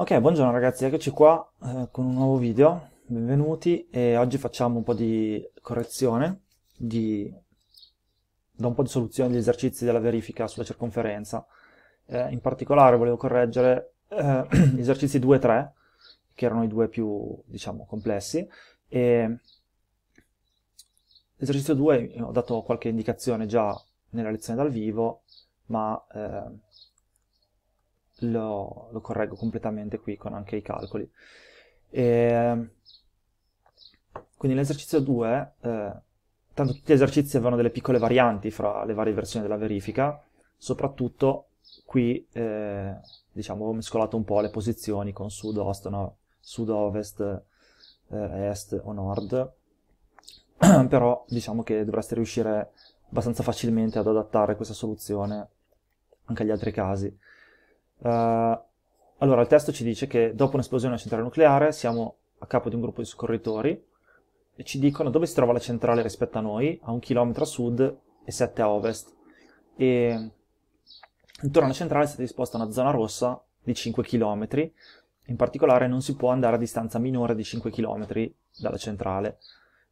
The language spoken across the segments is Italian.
Ok, buongiorno ragazzi, eccoci qua eh, con un nuovo video, benvenuti e oggi facciamo un po' di correzione di, da un po' di soluzione degli esercizi della verifica sulla circonferenza. Eh, in particolare volevo correggere eh, gli esercizi 2 e 3, che erano i due più, diciamo, complessi, e l'esercizio 2 ho dato qualche indicazione già nella lezione dal vivo, ma eh, lo, lo correggo completamente qui con anche i calcoli. E, quindi l'esercizio 2, eh, tanto tutti gli esercizi avevano delle piccole varianti fra le varie versioni della verifica, soprattutto qui, eh, diciamo, ho mescolato un po' le posizioni con sud-ovest, no? sud ovest eh, est o nord, però diciamo che dovreste riuscire abbastanza facilmente ad adattare questa soluzione anche agli altri casi. Eh, allora, il testo ci dice che dopo un'esplosione della centrale nucleare siamo a capo di un gruppo di soccorritori e ci dicono dove si trova la centrale rispetto a noi, a un chilometro a sud e 7 a ovest. E intorno alla centrale è stata disposta una zona rossa di 5 km, in particolare non si può andare a distanza minore di 5 km dalla centrale.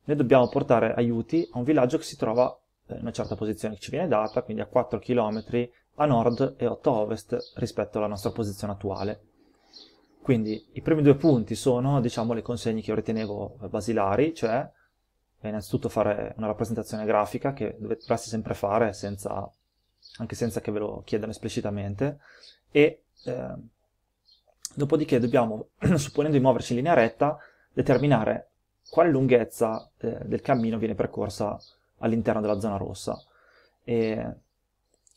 Noi dobbiamo portare aiuti a un villaggio che si trova eh, in una certa posizione che ci viene data, quindi a 4 km a nord e 8 a ovest rispetto alla nostra posizione attuale. Quindi i primi due punti sono, diciamo, le consegne che io ritenevo basilari, cioè innanzitutto fare una rappresentazione grafica che dovreste sempre fare senza, anche senza che ve lo chiedano esplicitamente e eh, dopodiché dobbiamo, supponendo di muoverci in linea retta, determinare quale lunghezza eh, del cammino viene percorsa all'interno della zona rossa. E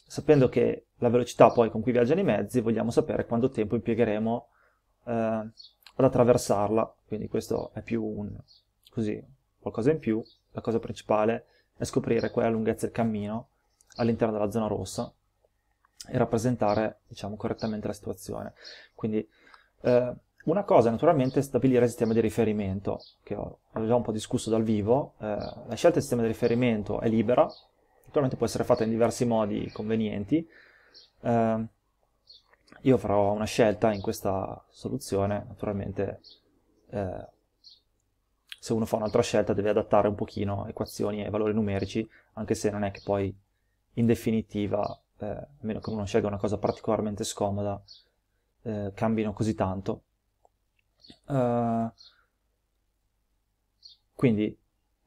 sapendo che la velocità poi con cui viaggiano i mezzi, vogliamo sapere quanto tempo impiegheremo eh, ad attraversarla, quindi questo è più un, così, qualcosa in più, la cosa principale è scoprire qual è la lunghezza del cammino all'interno della zona rossa e rappresentare, diciamo, correttamente la situazione. Quindi eh, una cosa naturalmente è stabilire il sistema di riferimento, che ho, già un po' discusso dal vivo, eh, la scelta del sistema di riferimento è libera, sicuramente può essere fatta in diversi modi convenienti. Eh, io farò una scelta in questa soluzione, naturalmente eh, se uno fa un'altra scelta deve adattare un pochino equazioni e valori numerici, anche se non è che poi in definitiva, eh, a meno che uno scelga una cosa particolarmente scomoda, eh, cambino così tanto. Uh, quindi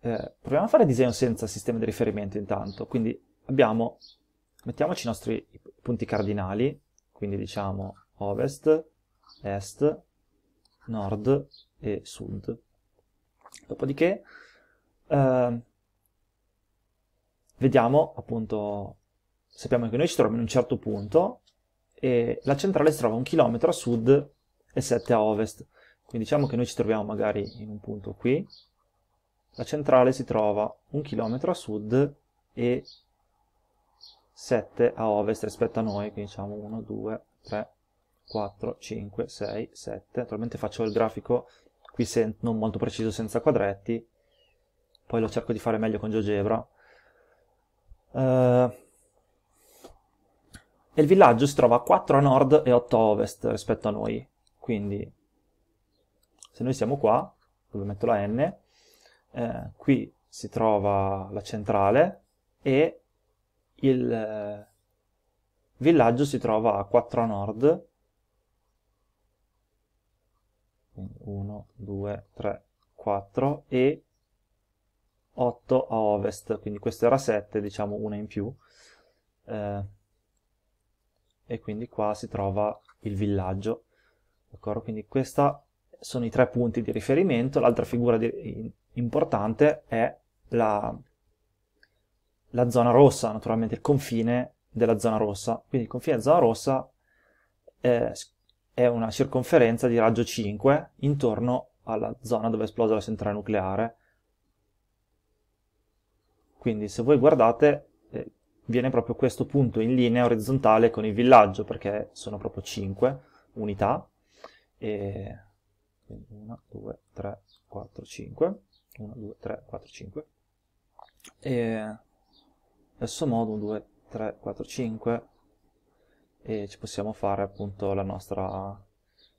eh, proviamo a fare disegno senza sistema di riferimento intanto, quindi abbiamo, mettiamoci i nostri punti cardinali, quindi diciamo ovest, est, nord e sud. Dopodiché eh, vediamo appunto, sappiamo che noi ci troviamo in un certo punto e la centrale si trova un chilometro a sud e 7 a ovest. Quindi diciamo che noi ci troviamo magari in un punto qui, la centrale si trova un chilometro a sud e 7 a ovest rispetto a noi, quindi diciamo 1, 2, 3, 4, 5, 6, 7. Naturalmente faccio il grafico qui non molto preciso senza quadretti, poi lo cerco di fare meglio con GeoGebra. Uh, eh, e il villaggio si trova a 4 a nord e 8 a ovest rispetto a noi, quindi se noi siamo qua, dove metto la N, eh, qui si trova la centrale e il eh, villaggio si trova a 4 a nord. 1, 2, 3, 4 e 8 a ovest, quindi questo era 7, diciamo una in più. Eh, e quindi qua si trova il villaggio. D'accordo? Quindi questa sono i tre punti di riferimento, l'altra figura di, importante è la, la zona rossa, naturalmente il confine della zona rossa. Quindi il confine della zona rossa eh, è una circonferenza di raggio 5 intorno alla zona dove è esplosa la centrale nucleare. Quindi se voi guardate eh, viene proprio questo punto in linea orizzontale con il villaggio perché sono proprio 5 unità e quindi 1, 2, 3, 4, 5, 1, 2, 3, 4, 5, e stesso modo 1, 2, 3, 4, 5, e ci possiamo fare appunto la nostra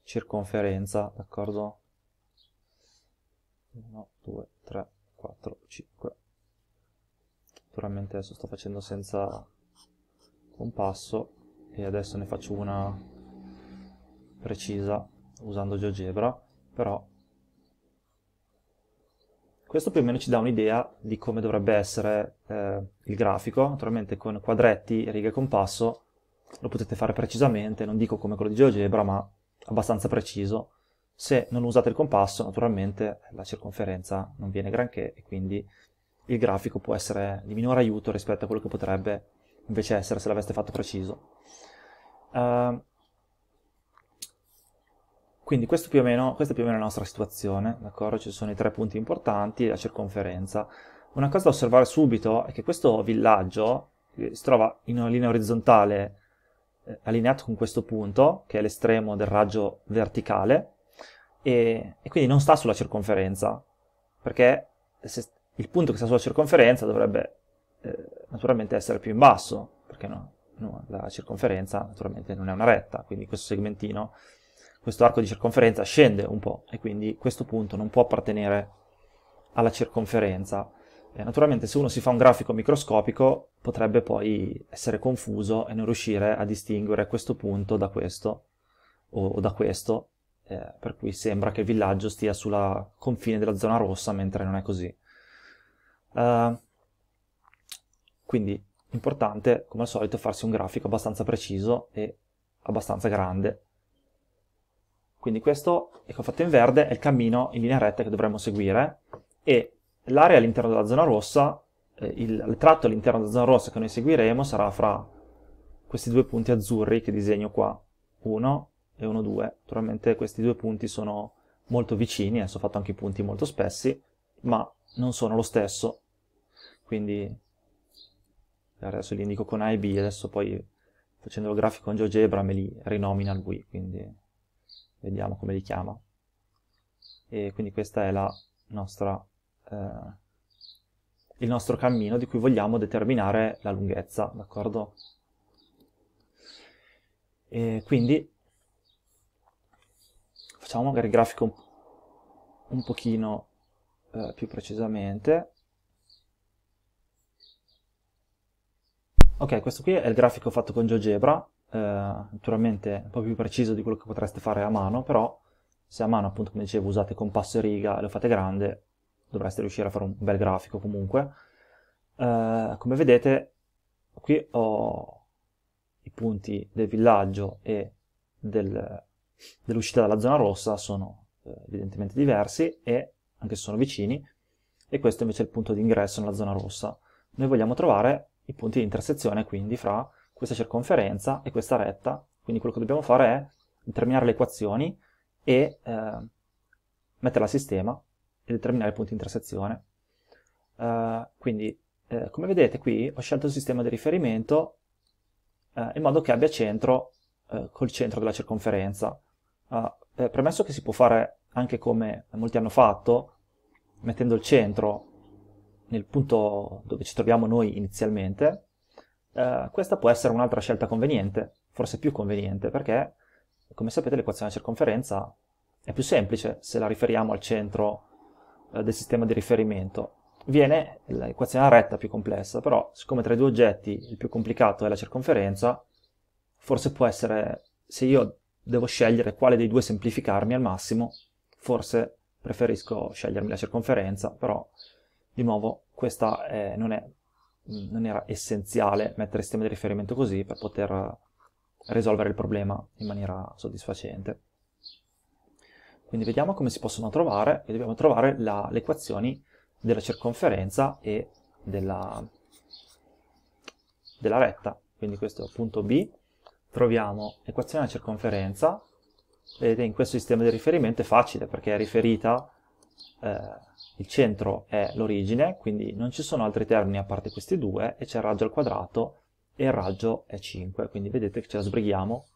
circonferenza, d'accordo? 1, 2, 3, 4, 5. Naturalmente adesso sto facendo senza un passo e adesso ne faccio una precisa usando GeoGebra però questo più o meno ci dà un'idea di come dovrebbe essere eh, il grafico, naturalmente con quadretti, righe e compasso lo potete fare precisamente, non dico come quello di GeoGebra, ma abbastanza preciso. Se non usate il compasso, naturalmente la circonferenza non viene granché e quindi il grafico può essere di minore aiuto rispetto a quello che potrebbe invece essere se l'aveste fatto preciso. Uh, quindi questo più o meno, questa è più o meno la nostra situazione, d'accordo? Ci sono i tre punti importanti, la circonferenza. Una cosa da osservare subito è che questo villaggio eh, si trova in una linea orizzontale eh, allineato con questo punto, che è l'estremo del raggio verticale, e, e, quindi non sta sulla circonferenza, perché se, il punto che sta sulla circonferenza dovrebbe eh, naturalmente essere più in basso, perché no, no, la circonferenza naturalmente non è una retta, quindi questo segmentino questo arco di circonferenza scende un po' e quindi questo punto non può appartenere alla circonferenza. Eh, naturalmente se uno si fa un grafico microscopico potrebbe poi essere confuso e non riuscire a distinguere questo punto da questo o, o da questo, eh, per cui sembra che il villaggio stia sulla confine della zona rossa mentre non è così. Uh, quindi importante, come al solito, farsi un grafico abbastanza preciso e abbastanza grande quindi questo, ecco fatto in verde, è il cammino in linea retta che dovremmo seguire e l'area all'interno della zona rossa, eh, il, il, tratto all'interno della zona rossa che noi seguiremo sarà fra questi due punti azzurri che disegno qua, 1 e 1, 2. Naturalmente questi due punti sono molto vicini, adesso eh, ho fatto anche i punti molto spessi, ma non sono lo stesso. Quindi adesso li indico con A e B, adesso poi facendo il grafico con GeoGebra me li rinomina lui, quindi vediamo come li chiama. E quindi questo è nostra, eh, il nostro cammino di cui vogliamo determinare la lunghezza, d'accordo? E quindi facciamo magari il grafico un, un pochino eh, più precisamente. Ok, questo qui è il grafico fatto con GeoGebra, eh, naturalmente un po' più preciso di quello che potreste fare a mano, però se a mano, appunto, come dicevo, usate compasso e riga e lo fate grande, dovreste riuscire a fare un bel grafico comunque. Eh, come vedete, qui ho i punti del villaggio e del, dell'uscita dalla zona rossa, sono eh, evidentemente diversi e anche se sono vicini, e questo invece è il punto di ingresso nella zona rossa. Noi vogliamo trovare i punti di intersezione, quindi fra questa circonferenza e questa retta, quindi quello che dobbiamo fare è determinare le equazioni e eh, metterla a sistema e determinare i punti di intersezione. Uh, quindi, eh, come vedete qui, ho scelto il sistema di riferimento eh, in modo che abbia centro eh, col centro della circonferenza. Uh, premesso che si può fare anche come molti hanno fatto, mettendo il centro nel punto dove ci troviamo noi inizialmente, eh, questa può essere un'altra scelta conveniente, forse più conveniente, perché come sapete l'equazione di circonferenza è più semplice se la riferiamo al centro eh, del sistema di riferimento. Viene l'equazione a retta più complessa, però siccome tra i due oggetti il più complicato è la circonferenza, forse può essere, se io devo scegliere quale dei due semplificarmi al massimo, forse preferisco scegliermi la circonferenza, però di nuovo questa eh, non è non era essenziale mettere il sistema di riferimento così per poter eh, risolvere il problema in maniera soddisfacente. Quindi vediamo come si possono trovare, e dobbiamo trovare la, le equazioni della circonferenza e della, della retta. Quindi questo è il punto B, troviamo l'equazione della circonferenza, ed in questo sistema di riferimento è facile perché è riferita eh, il centro è l'origine, quindi non ci sono altri termini a parte questi due, e c'è il raggio al quadrato e il raggio è 5, quindi vedete che ce la sbrighiamo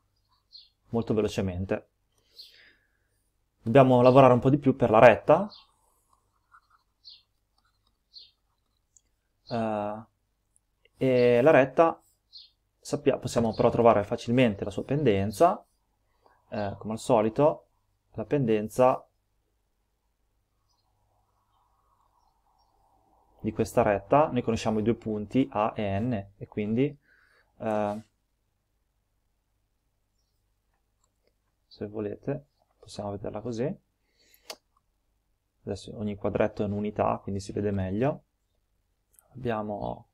molto velocemente. Dobbiamo lavorare un po' di più per la retta. Uh, e la retta sappia, possiamo però trovare facilmente la sua pendenza, uh, come al solito la pendenza di questa retta, noi conosciamo i due punti A e N, e quindi eh, se volete possiamo vederla così. Adesso ogni quadretto è un'unità, quindi si vede meglio. Abbiamo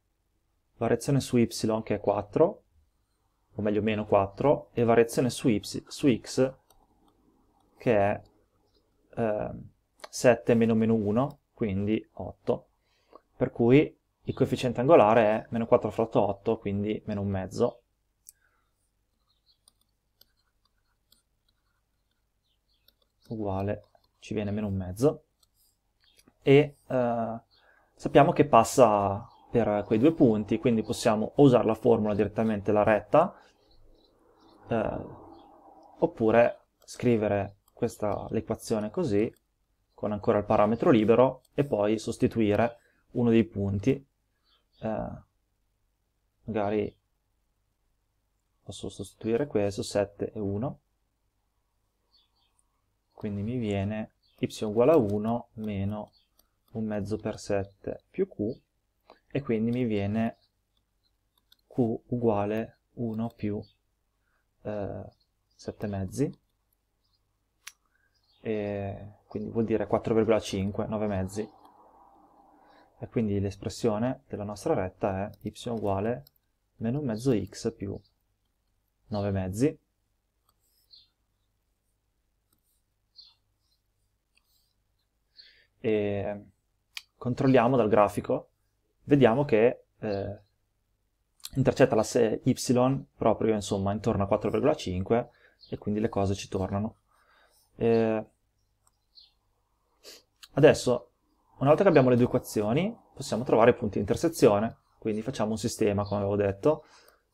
variazione su y che è 4, o meglio meno 4, e variazione su, y, su x che è eh, 7 meno meno 1, quindi 8 per cui il coefficiente angolare è meno 4 fratto 8, quindi meno un mezzo. Uguale, ci viene meno un mezzo. E eh, sappiamo che passa per quei due punti, quindi possiamo usare la formula direttamente la retta, eh, oppure scrivere l'equazione così, con ancora il parametro libero, e poi sostituire uno dei punti, eh, magari posso sostituire questo, 7 e 1, quindi mi viene y uguale a 1 meno un mezzo per 7 più q, e quindi mi viene q uguale 1 più eh, 7 mezzi, e quindi vuol dire 4,5, 9 mezzi e quindi l'espressione della nostra retta è y uguale meno mezzo x più 9 mezzi e controlliamo dal grafico vediamo che eh, intercetta l'asse y proprio insomma intorno a 4,5 e quindi le cose ci tornano e adesso una volta che abbiamo le due equazioni, possiamo trovare i punti di intersezione. Quindi facciamo un sistema, come avevo detto,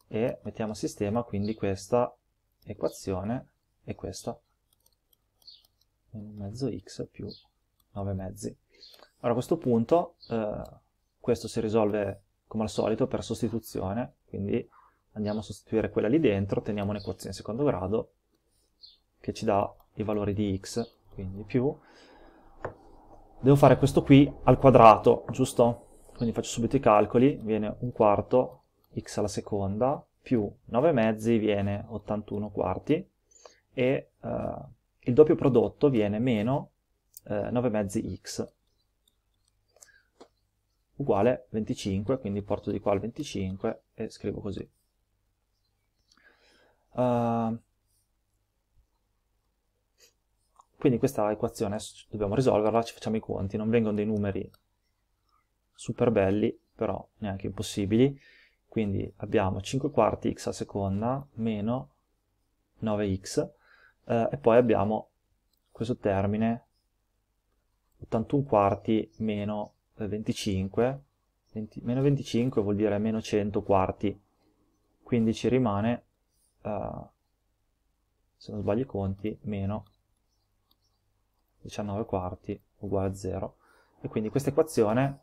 e mettiamo a sistema quindi questa equazione e questa. Un mezzo x più 9 mezzi. Allora a questo punto eh, questo si risolve come al solito per sostituzione, quindi andiamo a sostituire quella lì dentro, teniamo un'equazione di secondo grado che ci dà i valori di x, quindi più devo fare questo qui al quadrato, giusto? Quindi faccio subito i calcoli, viene un quarto x alla seconda più 9 mezzi viene 81 quarti e eh, il doppio prodotto viene meno eh, 9 mezzi x uguale 25, quindi porto di qua il 25 e scrivo così. Uh, Quindi questa equazione dobbiamo risolverla, ci facciamo i conti, non vengono dei numeri super belli, però neanche impossibili. Quindi abbiamo 5 quarti x alla seconda meno 9x eh, e poi abbiamo questo termine 81 quarti meno 25, 20, meno 25 vuol dire meno 100 quarti, quindi ci rimane, eh, se non sbaglio i conti, meno 19 quarti uguale a 0. E quindi questa equazione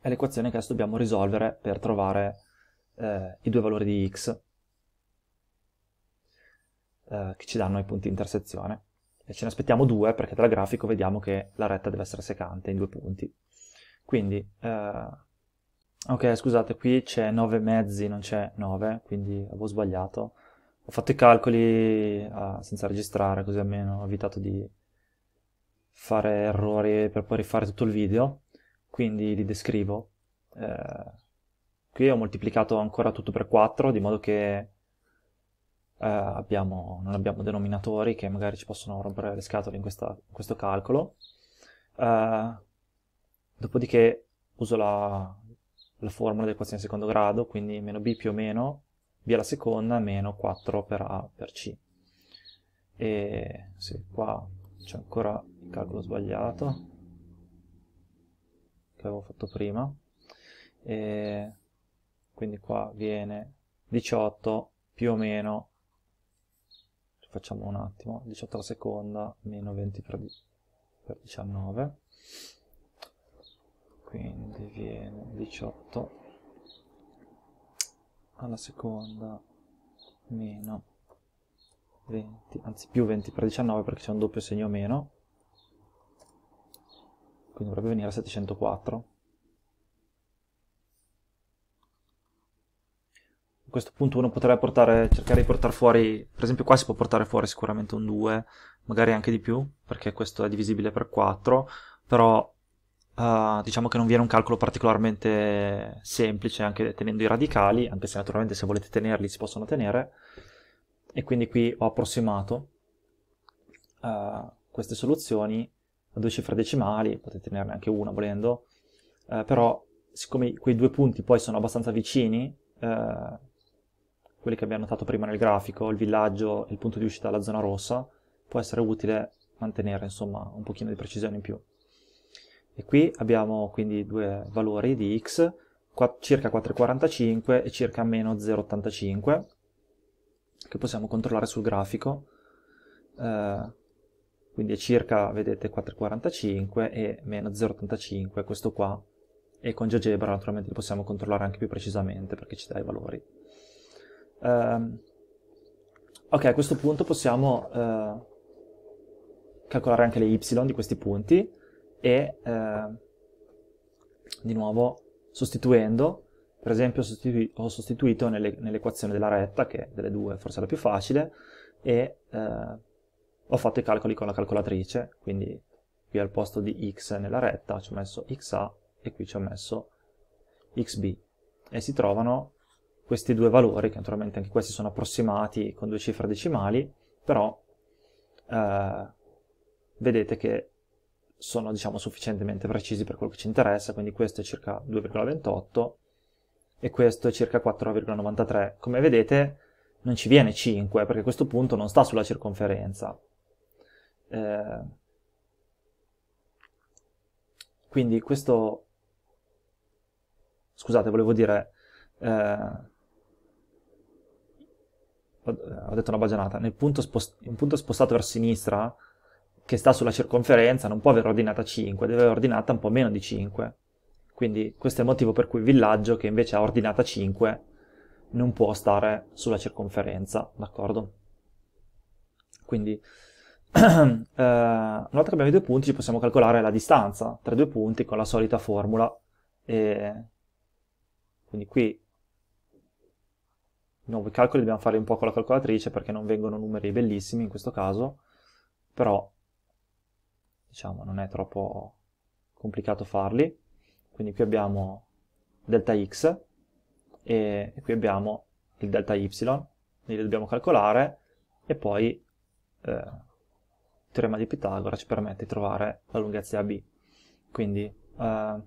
è l'equazione che adesso dobbiamo risolvere per trovare eh, i due valori di x eh, che ci danno i punti di intersezione. E ce ne aspettiamo due perché dal grafico vediamo che la retta deve essere secante in due punti. Quindi, eh, ok, scusate, qui c'è 9 mezzi, non c'è 9, quindi avevo sbagliato. Ho fatto i calcoli ah, senza registrare, così almeno ho evitato di fare errori per poi rifare tutto il video, quindi li descrivo. Eh, qui ho moltiplicato ancora tutto per 4, di modo che eh, abbiamo, non abbiamo denominatori che magari ci possono rompere le scatole in, questa, in questo calcolo. Eh, dopodiché uso la, la formula dell'equazione di secondo grado, quindi meno b più o meno b alla seconda meno 4 per a per c. E sì, qua c'è ancora il calcolo sbagliato che avevo fatto prima e quindi qua viene 18 più o meno facciamo un attimo 18 alla seconda meno 20 per, per 19 quindi viene 18 alla seconda meno 20, anzi più 20 per 19 perché c'è un doppio segno meno, quindi dovrebbe venire a 704. A questo punto uno potrebbe portare, cercare di portare fuori, per esempio qua si può portare fuori sicuramente un 2, magari anche di più, perché questo è divisibile per 4, però Uh, diciamo che non viene un calcolo particolarmente semplice anche tenendo i radicali, anche se naturalmente se volete tenerli si possono tenere, e quindi qui ho approssimato uh, queste soluzioni a due cifre decimali, potete tenerne anche una volendo, uh, però siccome quei due punti poi sono abbastanza vicini, uh, quelli che abbiamo notato prima nel grafico, il villaggio e il punto di uscita dalla zona rossa, può essere utile mantenere insomma un pochino di precisione in più. E qui abbiamo quindi due valori di x, circa 4,45 e circa meno 0,85, che possiamo controllare sul grafico, eh, quindi è circa, vedete, 4,45 e meno 0,85, questo qua, e con GeoGebra naturalmente lo possiamo controllare anche più precisamente perché ci dà i valori. Eh, ok, a questo punto possiamo eh, calcolare anche le y di questi punti e eh, di nuovo sostituendo per esempio sostitui, ho sostituito nelle, nell'equazione della retta, che delle due forse è la più facile, e eh, ho fatto i calcoli con la calcolatrice, quindi qui al posto di x nella retta ci ho messo xa e qui ci ho messo xb. E si trovano questi due valori, che naturalmente anche questi sono approssimati con due cifre decimali, però eh, vedete che sono diciamo, sufficientemente precisi per quello che ci interessa, quindi questo è circa 2,28 e questo è circa 4,93. Come vedete non ci viene 5 perché questo punto non sta sulla circonferenza. Eh, quindi questo... Scusate, volevo dire... Eh, ho detto una bagianata, nel punto spost- un punto spostato verso sinistra che sta sulla circonferenza non può avere ordinata 5, deve avere ordinata un po' meno di 5. Quindi questo è il motivo per cui il villaggio, che invece ha ordinata 5, non può stare sulla circonferenza, d'accordo? Quindi eh, una volta che abbiamo i due punti ci possiamo calcolare la distanza tra i due punti con la solita formula. E quindi qui i nuovi calcoli dobbiamo fare un po' con la calcolatrice perché non vengono numeri bellissimi in questo caso, però diciamo non è troppo complicato farli. Quindi qui abbiamo delta x e qui abbiamo il delta y, quindi li dobbiamo calcolare e poi eh, il teorema di Pitagora ci permette di trovare la lunghezza AB. Quindi eh,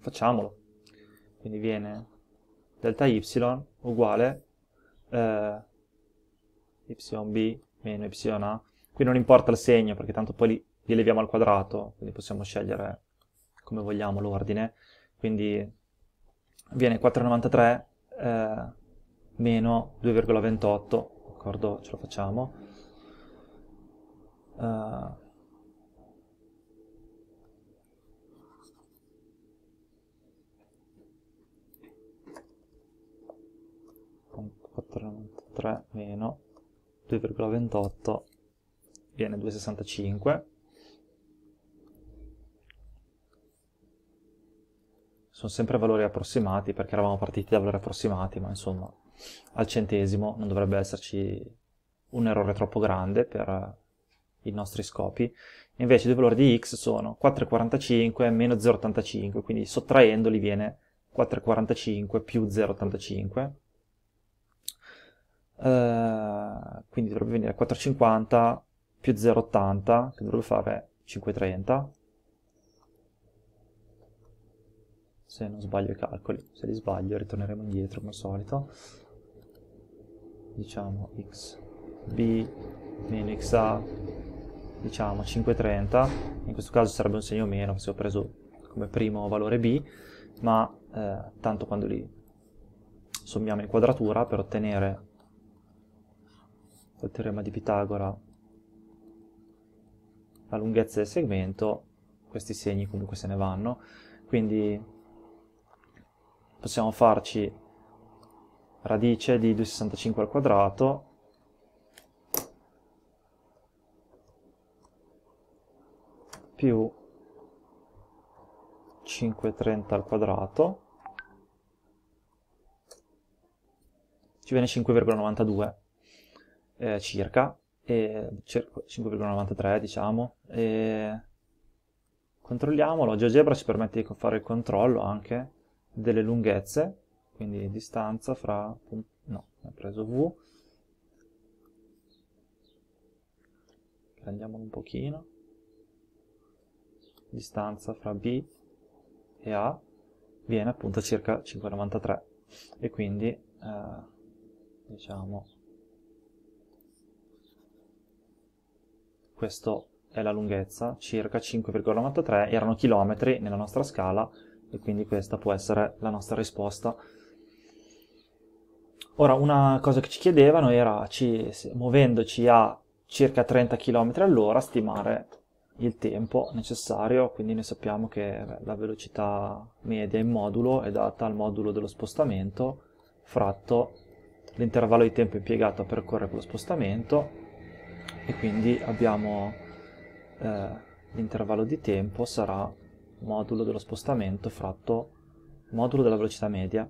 facciamolo. Quindi viene delta y uguale eh, yb meno ya. Qui non importa il segno perché tanto poi li li eleviamo al quadrato, quindi possiamo scegliere come vogliamo l'ordine, quindi viene 4,93 eh, meno 2,28, d'accordo, ce lo facciamo. Uh, meno 2,28 viene 2,65 sono sempre valori approssimati perché eravamo partiti da valori approssimati, ma insomma al centesimo non dovrebbe esserci un errore troppo grande per i nostri scopi. Invece i due valori di x sono 4,45 e meno 0,85, quindi sottraendoli viene 4,45 più 0,85. Uh, eh, quindi dovrebbe venire 4,50 più 0,80 che dovrebbe fare 5,30 se non sbaglio i calcoli, se li sbaglio ritorneremo indietro come al solito, diciamo xb meno xa, diciamo 530, in questo caso sarebbe un segno meno, se ho preso come primo valore b, ma eh, tanto quando li sommiamo in quadratura per ottenere col teorema di Pitagora la lunghezza del segmento, questi segni comunque se ne vanno, quindi possiamo farci radice di 265 al quadrato più 530 al quadrato ci viene 5,92 eh, circa, e 5,93 diciamo, e controlliamolo, GeoGebra ci permette di fare il controllo anche, delle lunghezze, quindi distanza fra... no, ho preso V. Prendiamolo un pochino. Distanza fra B e A viene appunto a circa 5,93 e quindi eh, diciamo questa è la lunghezza circa 5,93 erano chilometri nella nostra scala e quindi questa può essere la nostra risposta. Ora, una cosa che ci chiedevano era, ci, muovendoci a circa 30 km all'ora, stimare il tempo necessario, quindi noi sappiamo che la velocità media in modulo è data al modulo dello spostamento fratto l'intervallo di tempo impiegato a percorrere quello spostamento e quindi abbiamo eh, l'intervallo di tempo sarà modulo dello spostamento fratto modulo della velocità media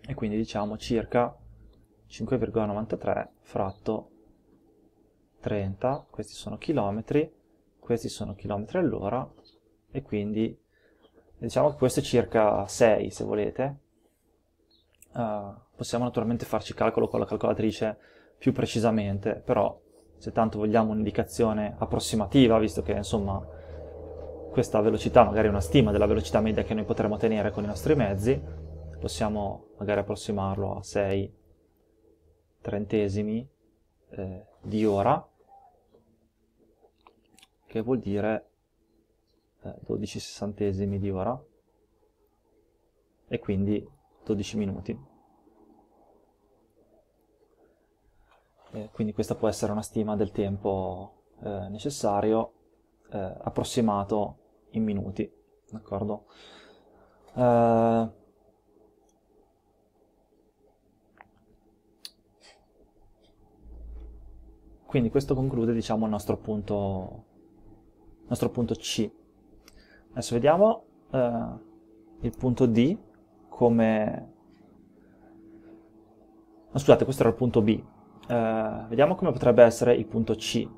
e quindi diciamo circa 5,93 fratto 30, questi sono chilometri, questi sono chilometri all'ora e quindi diciamo che questo è circa 6 se volete. Uh, possiamo naturalmente farci calcolo con la calcolatrice più precisamente, però se tanto vogliamo un'indicazione approssimativa, visto che insomma questa velocità, magari una stima della velocità media che noi potremmo tenere con i nostri mezzi, possiamo magari approssimarlo a 6 trentesimi eh, di ora, che vuol dire eh, 12 sessantesimi di ora, e quindi 12 minuti. Eh, quindi questa può essere una stima del tempo eh, necessario eh, approssimato in minuti, d'accordo? Eh, quindi questo conclude diciamo il nostro punto, il nostro punto C. Adesso vediamo eh, il punto D come... No, scusate, questo era il punto B. Eh, vediamo come potrebbe essere il punto C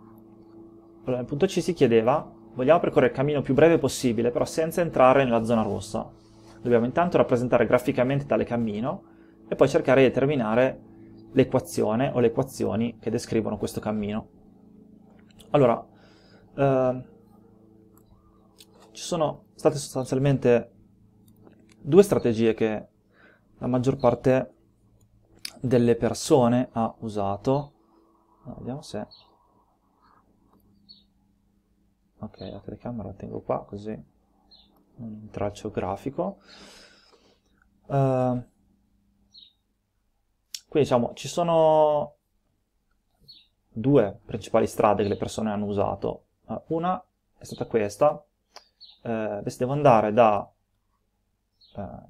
allora, nel punto C si chiedeva, vogliamo percorrere il cammino più breve possibile, però senza entrare nella zona rossa. Dobbiamo intanto rappresentare graficamente tale cammino e poi cercare di determinare l'equazione o le equazioni che descrivono questo cammino. Allora, eh, ci sono state sostanzialmente due strategie che la maggior parte delle persone ha usato. Allora, Vediamo se ok la telecamera la tengo qua così un traccio grafico uh, ehm, qui diciamo ci sono due principali strade che le persone hanno usato uh, una è stata questa uh, eh, adesso devo andare da eh,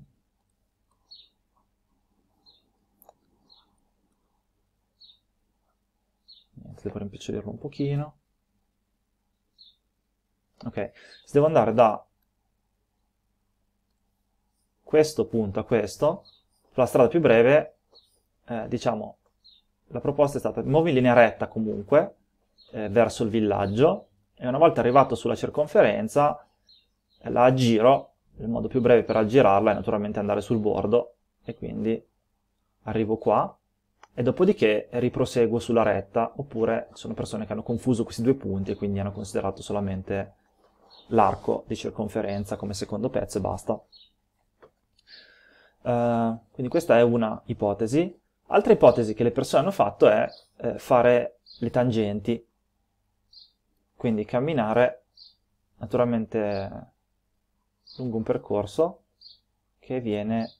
niente devo rimpicciolirlo un pochino ok? Se devo andare da questo punto a questo, sulla strada più breve, eh, diciamo, la proposta è stata muovi in linea retta comunque eh, verso il villaggio e una volta arrivato sulla circonferenza eh, la aggiro, il modo più breve per aggirarla è naturalmente andare sul bordo e quindi arrivo qua e dopodiché riproseguo sulla retta oppure sono persone che hanno confuso questi due punti e quindi hanno considerato solamente l'arco di circonferenza come secondo pezzo e basta. Uh, quindi questa è una ipotesi. Altra ipotesi che le persone hanno fatto è eh, fare le tangenti, quindi camminare naturalmente lungo un percorso che viene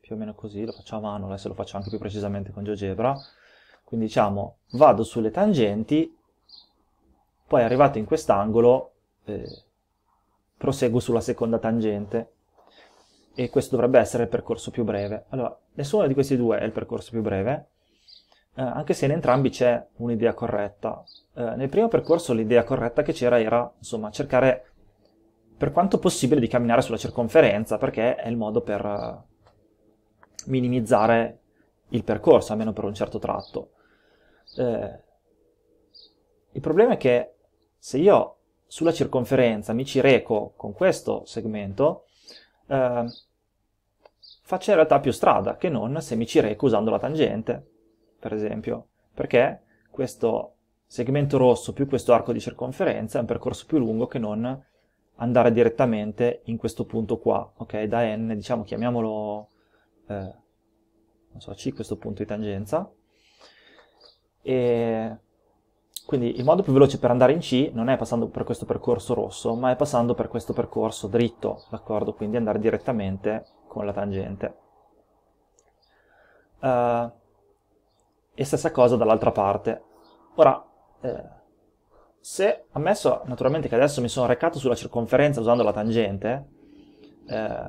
più o meno così, lo faccio a mano, adesso lo faccio anche più precisamente con GeoGebra, quindi diciamo vado sulle tangenti poi arrivato in quest'angolo eh, proseguo sulla seconda tangente e questo dovrebbe essere il percorso più breve. Allora, nessuno di questi due è il percorso più breve, eh, anche se in entrambi c'è un'idea corretta. Eh, nel primo percorso l'idea corretta che c'era era, insomma, cercare per quanto possibile di camminare sulla circonferenza, perché è il modo per eh, minimizzare il percorso, almeno per un certo tratto. Eh, il problema è che se io sulla circonferenza mi ci reco con questo segmento, eh, faccio in realtà più strada che non se mi ci reco usando la tangente, per esempio, perché questo segmento rosso più questo arco di circonferenza è un percorso più lungo che non andare direttamente in questo punto qua, ok? Da n, diciamo, chiamiamolo, eh, non so, c, questo punto di tangenza, e quindi il modo più veloce per andare in C non è passando per questo percorso rosso, ma è passando per questo percorso dritto, d'accordo? Quindi andare direttamente con la tangente. Uh, e stessa cosa dall'altra parte. Ora, eh, se ammesso naturalmente che adesso mi sono recato sulla circonferenza usando la tangente, eh,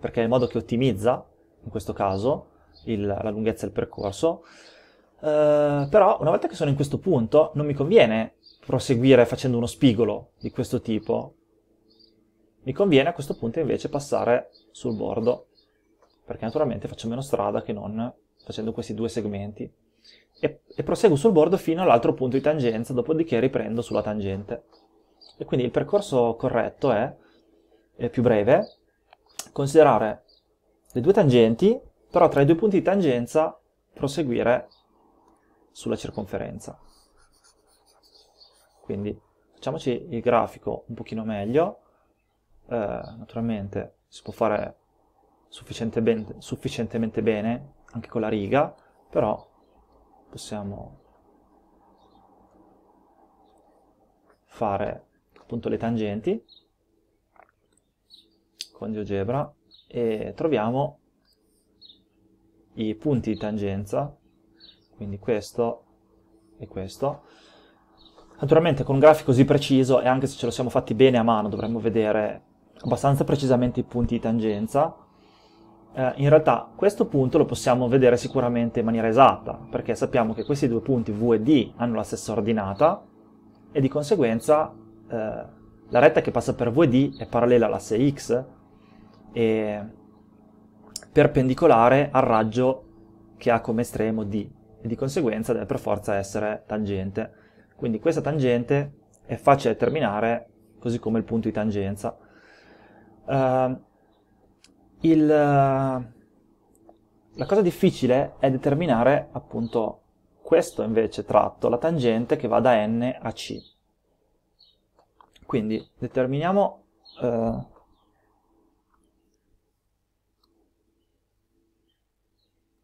perché è il modo che ottimizza, in questo caso, il, la lunghezza del percorso, eh, però una volta che sono in questo punto non mi conviene proseguire facendo uno spigolo di questo tipo. Mi conviene a questo punto invece passare sul bordo, perché naturalmente faccio meno strada che non facendo questi due segmenti. E, e proseguo sul bordo fino all'altro punto di tangenza, dopodiché riprendo sulla tangente. E quindi il percorso corretto è, è più breve, considerare le due tangenti, però tra i due punti di tangenza proseguire sulla circonferenza. Quindi facciamoci il grafico un pochino meglio, eh, naturalmente si può fare sufficientemente, sufficientemente bene anche con la riga, però possiamo fare appunto le tangenti con GeoGebra e troviamo i punti di tangenza quindi questo e questo. Naturalmente con un grafico così preciso, e anche se ce lo siamo fatti bene a mano, dovremmo vedere abbastanza precisamente i punti di tangenza, eh, in realtà questo punto lo possiamo vedere sicuramente in maniera esatta, perché sappiamo che questi due punti V e D hanno la stessa ordinata, e di conseguenza eh, la retta che passa per V e D è parallela all'asse X, e perpendicolare al raggio che ha come estremo D, e di conseguenza deve per forza essere tangente. Quindi questa tangente è facile da determinare, così come il punto di tangenza. Uh, il, la cosa difficile è determinare appunto questo invece tratto, la tangente che va da n a c. Quindi determiniamo uh,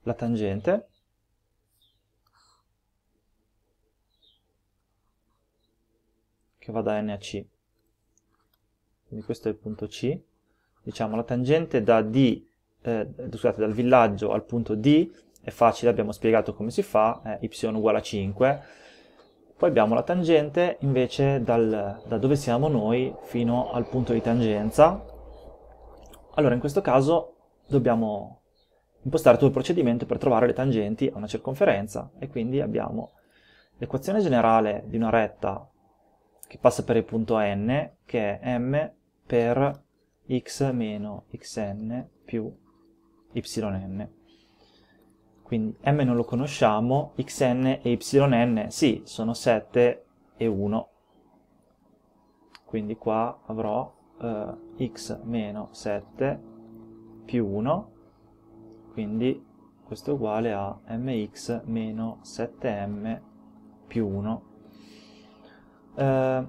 la tangente che va da N a C. Quindi questo è il punto C. Diciamo la tangente da D, eh, scusate, dal villaggio al punto D è facile, abbiamo spiegato come si fa, eh, y uguale a 5. Poi abbiamo la tangente invece dal, da dove siamo noi fino al punto di tangenza. Allora in questo caso dobbiamo impostare tutto il procedimento per trovare le tangenti a una circonferenza e quindi abbiamo l'equazione generale di una retta che passa per il punto n, che è m per x meno xn più yn. Quindi m non lo conosciamo, xn e yn sì, sono 7 e 1. Quindi qua avrò eh, x meno 7 più 1, quindi questo è uguale a mx meno 7m più 1 eh,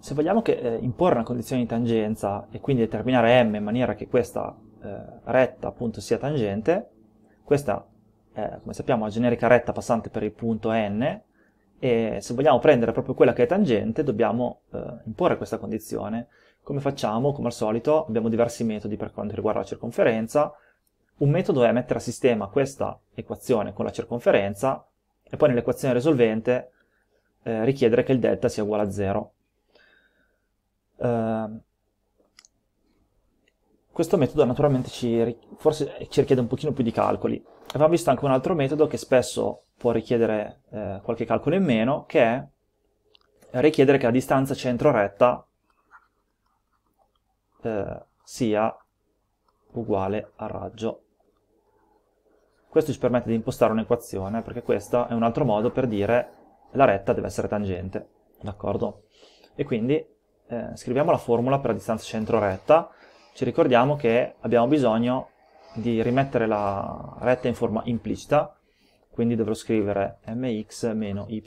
se vogliamo che, eh, imporre una condizione di tangenza e quindi determinare m in maniera che questa eh, retta appunto sia tangente, questa è, eh, come sappiamo la generica retta passante per il punto n e se vogliamo prendere proprio quella che è tangente dobbiamo imporre questa condizione. Come facciamo? Come al solito abbiamo diversi metodi per quanto riguarda la circonferenza, un metodo è mettere a sistema questa equazione con la circonferenza e poi nell'equazione risolvente eh, richiedere che il delta sia uguale a 0. Uh, ehm, questo metodo naturalmente ci, forse ci richiede un pochino più di calcoli. Abbiamo visto anche un altro metodo che spesso può richiedere eh, qualche calcolo in meno, che è richiedere che la distanza centro-retta eh, sia uguale al raggio. Questo ci permette di impostare un'equazione, perché questo è un altro modo per dire la retta deve essere tangente, d'accordo? E quindi eh, scriviamo la formula per la distanza centro-retta, ci ricordiamo che abbiamo bisogno di rimettere la retta in forma implicita, quindi dovrò scrivere mx meno y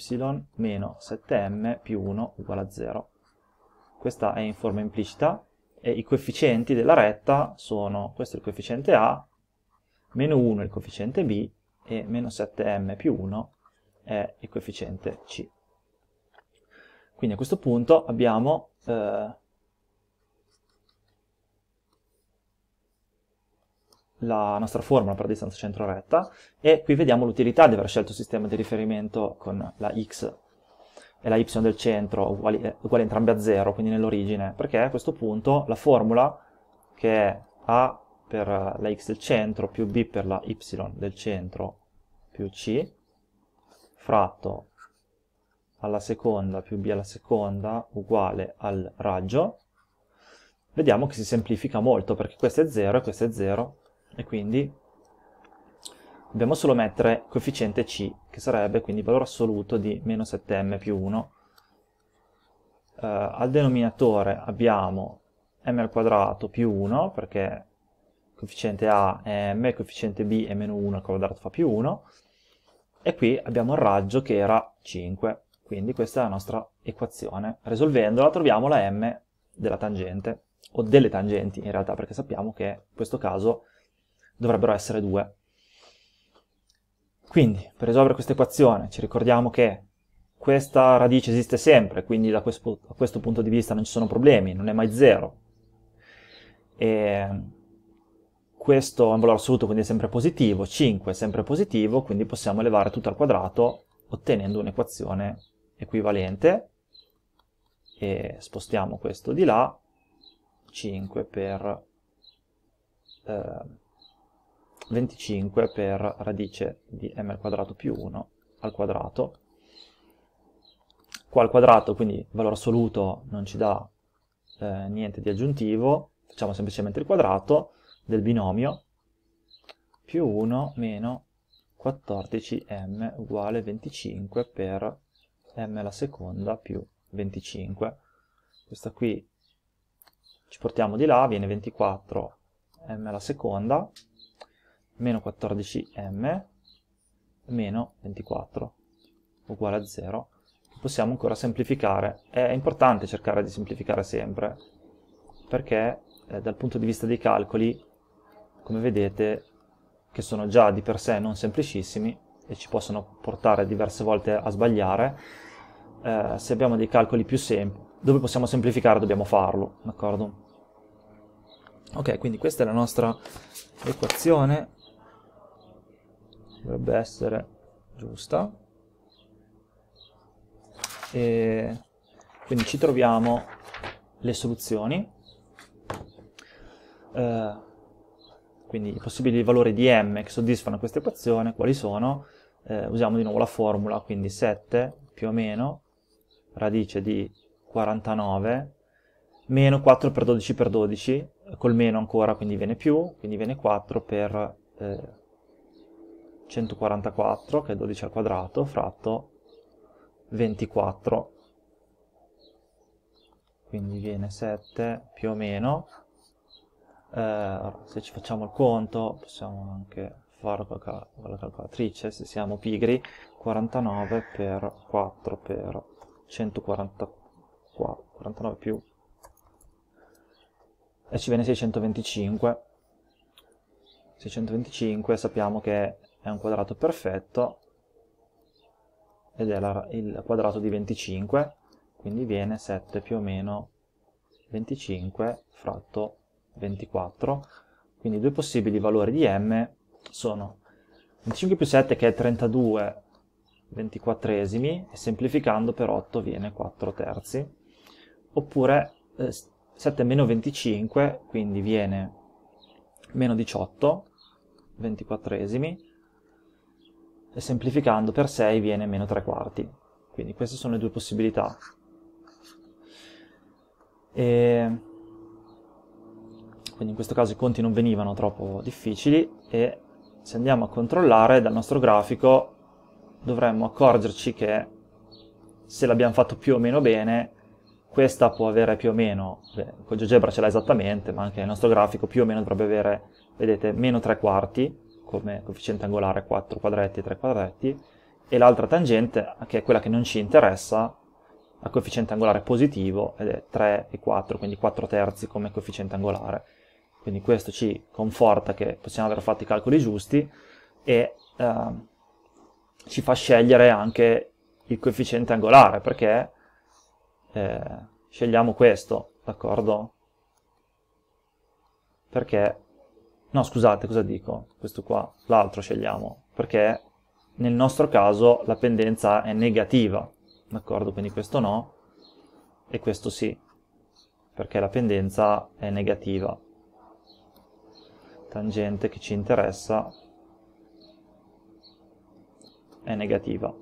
meno 7m più 1 uguale a 0. Questa è in forma implicita e i coefficienti della retta sono, questo è il coefficiente a, meno 1 è il coefficiente b e meno 7m più 1 è il coefficiente C. Quindi a questo punto abbiamo eh, la nostra formula per distanza centro-retta e qui vediamo l'utilità di aver scelto il sistema di riferimento con la x e la y del centro uguali, eh, uguali entrambe a 0, quindi nell'origine, perché a questo punto la formula che è a per la x del centro più b per la y del centro più c fratto alla seconda più b alla seconda uguale al raggio, vediamo che si semplifica molto perché questo è 0 e questo è 0 e quindi dobbiamo solo mettere coefficiente c che sarebbe quindi il valore assoluto di meno 7m più 1 eh, al denominatore abbiamo m al quadrato più 1 perché coefficiente a è m, coefficiente b è meno 1 al quadrato fa più 1 e qui abbiamo il raggio che era 5, quindi questa è la nostra equazione. Risolvendola troviamo la m della tangente, o delle tangenti in realtà, perché sappiamo che in questo caso dovrebbero essere 2. Quindi, per risolvere questa equazione, ci ricordiamo che questa radice esiste sempre, quindi da questo, da questo punto di vista non ci sono problemi, non è mai 0. E questo è un valore assoluto quindi è sempre positivo, 5 è sempre positivo, quindi possiamo elevare tutto al quadrato ottenendo un'equazione equivalente e spostiamo questo di là, 5 per eh, 25 per radice di m al quadrato più 1 al quadrato. Qua al quadrato, quindi valore assoluto non ci dà eh, niente di aggiuntivo, facciamo semplicemente il quadrato, del binomio più 1 meno 14m uguale 25 per m alla seconda più 25. Questa qui ci portiamo di là, viene 24 m alla seconda meno 14m meno 24 uguale a 0. Possiamo ancora semplificare. È importante cercare di semplificare sempre perché eh, dal punto di vista dei calcoli come vedete, che sono già di per sé non semplicissimi e ci possono portare diverse volte a sbagliare, eh, se abbiamo dei calcoli più semplici, dove possiamo semplificare dobbiamo farlo, d'accordo? Ok, quindi questa è la nostra equazione, dovrebbe essere giusta, e quindi ci troviamo le soluzioni. Eh, quindi i possibili valori di m che soddisfano questa equazione, quali sono? Eh, usiamo di nuovo la formula, quindi 7 più o meno radice di 49 meno 4 per 12 per 12, col meno ancora quindi viene più, quindi viene 4 per eh, 144 che è 12 al quadrato fratto 24, quindi viene 7 più o meno eh, se ci facciamo il conto possiamo anche fare con la, la calcolatrice se siamo pigri 49 per 4 per 144 49 più e ci viene 625 625 sappiamo che è un quadrato perfetto ed è la, il quadrato di 25 quindi viene 7 più o meno 25 fratto 24, quindi i due possibili valori di m sono 25 più 7 che è 32 24esimi e semplificando per 8 viene 4 terzi, oppure eh, 7 meno 25 quindi viene meno 18 24esimi e semplificando per 6 viene meno 3 quarti. Quindi queste sono le due possibilità. E quindi in questo caso i conti non venivano troppo difficili e se andiamo a controllare dal nostro grafico dovremmo accorgerci che se l'abbiamo fatto più o meno bene questa può avere più o meno, beh, con GeoGebra ce l'ha esattamente, ma anche il nostro grafico più o meno dovrebbe avere, vedete, meno 3 quarti, come coefficiente angolare 4 quadretti e 3 quadretti, e l'altra tangente, che è quella che non ci interessa, ha coefficiente angolare positivo, ed è 3 e 4, quindi 4 terzi come coefficiente angolare. Quindi questo ci conforta che possiamo aver fatto i calcoli giusti e eh, ci fa scegliere anche il coefficiente angolare perché eh, scegliamo questo, d'accordo? Perché, no scusate cosa dico, questo qua, l'altro scegliamo, perché nel nostro caso la pendenza è negativa, d'accordo? Quindi questo no e questo sì, perché la pendenza è negativa tangente che ci interessa è negativa.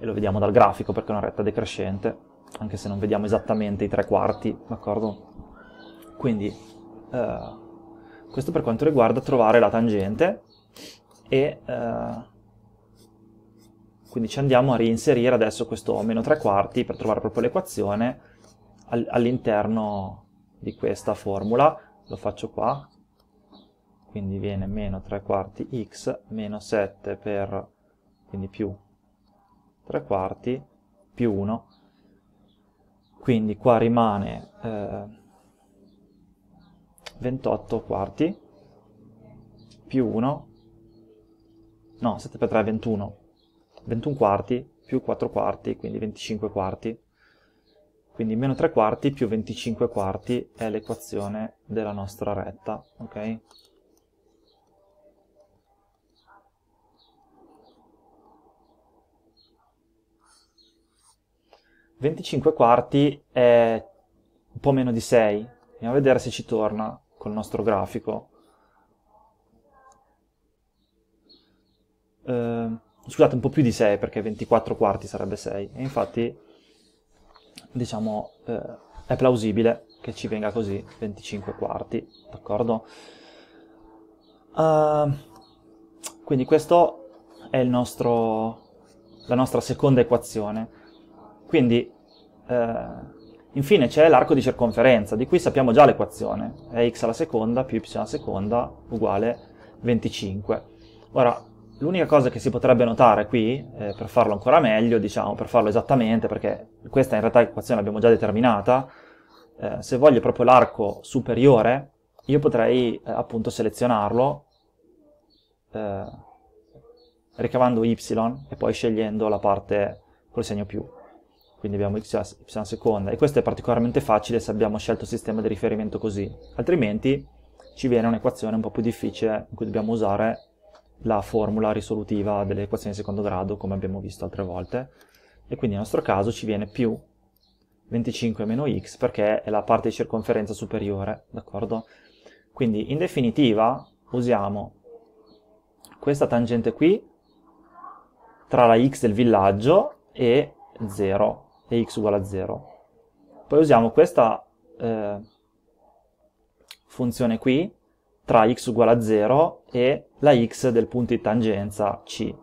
E lo vediamo dal grafico perché è una retta decrescente, anche se non vediamo esattamente i tre quarti, d'accordo? Quindi, eh, questo per quanto riguarda trovare la tangente e eh, quindi ci andiamo a reinserire adesso questo meno 3 quarti per trovare proprio l'equazione all'interno di questa formula lo faccio qua, quindi viene meno 3 quarti x meno 7 per, quindi più 3 quarti più 1, quindi qua rimane eh, 28 quarti più 1, no 7 per 3 è 21, 21 quarti più 4 quarti, quindi 25 quarti. Quindi meno 3 quarti più 25 quarti è l'equazione della nostra retta, ok? Venticinque quarti è un po' meno di 6. Andiamo a vedere se ci torna col nostro grafico. Eh, scusate, un po' più di 6 perché 24 quarti sarebbe 6. E infatti diciamo, eh, è plausibile che ci venga così 25 quarti, d'accordo? Uh, quindi questa è nostro, la nostra seconda equazione. Quindi, eh, infine c'è l'arco di circonferenza, di cui sappiamo già l'equazione. È x alla seconda più y alla seconda uguale 25. Ora, L'unica cosa che si potrebbe notare qui, eh, per farlo ancora meglio, diciamo, per farlo esattamente, perché questa in realtà l'equazione l'abbiamo già determinata, eh, se voglio proprio l'arco superiore, io potrei eh, appunto selezionarlo eh, ricavando y e poi scegliendo la parte col segno più. Quindi abbiamo y, y seconda, e questo è particolarmente facile se abbiamo scelto il sistema di riferimento così, altrimenti ci viene un'equazione un po' più difficile in cui dobbiamo usare la formula risolutiva delle equazioni di secondo grado, come abbiamo visto altre volte, e quindi nel nostro caso ci viene più 25 meno x perché è la parte di circonferenza superiore, d'accordo? Quindi in definitiva usiamo questa tangente qui tra la x del villaggio e 0, e x uguale a 0. Poi usiamo questa eh, funzione qui tra x uguale a 0 e la x del punto di tangenza C.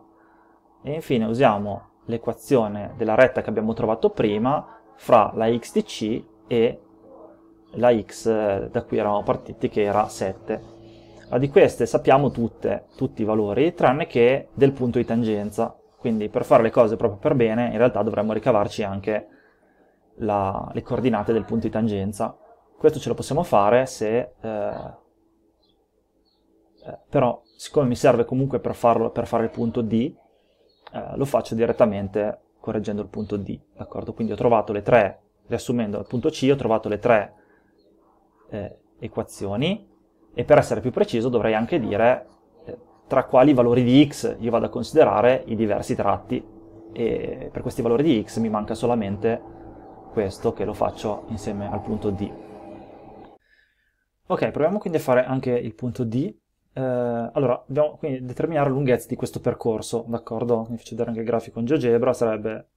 E infine usiamo l'equazione della retta che abbiamo trovato prima fra la x di C e la x da cui eravamo partiti che era 7. Ma di queste sappiamo tutte, tutti i valori, tranne che del punto di tangenza. Quindi per fare le cose proprio per bene, in realtà dovremmo ricavarci anche la, le coordinate del punto di tangenza. Questo ce lo possiamo fare se... Eh, eh però siccome mi serve comunque per, farlo, per fare il punto D, eh, lo faccio direttamente correggendo il punto D, d'accordo? Quindi ho trovato le tre, riassumendo il punto C, ho trovato le tre eh, equazioni, e per essere più preciso dovrei anche dire eh, tra quali valori di x io vado a considerare i diversi tratti, e per questi valori di x mi manca solamente questo che lo faccio insieme al punto D. Ok, proviamo quindi a fare anche il punto D eh, allora, dobbiamo quindi determinare la lunghezza di questo percorso, d'accordo? Mi faccio vedere anche il grafico in GeoGebra, sarebbe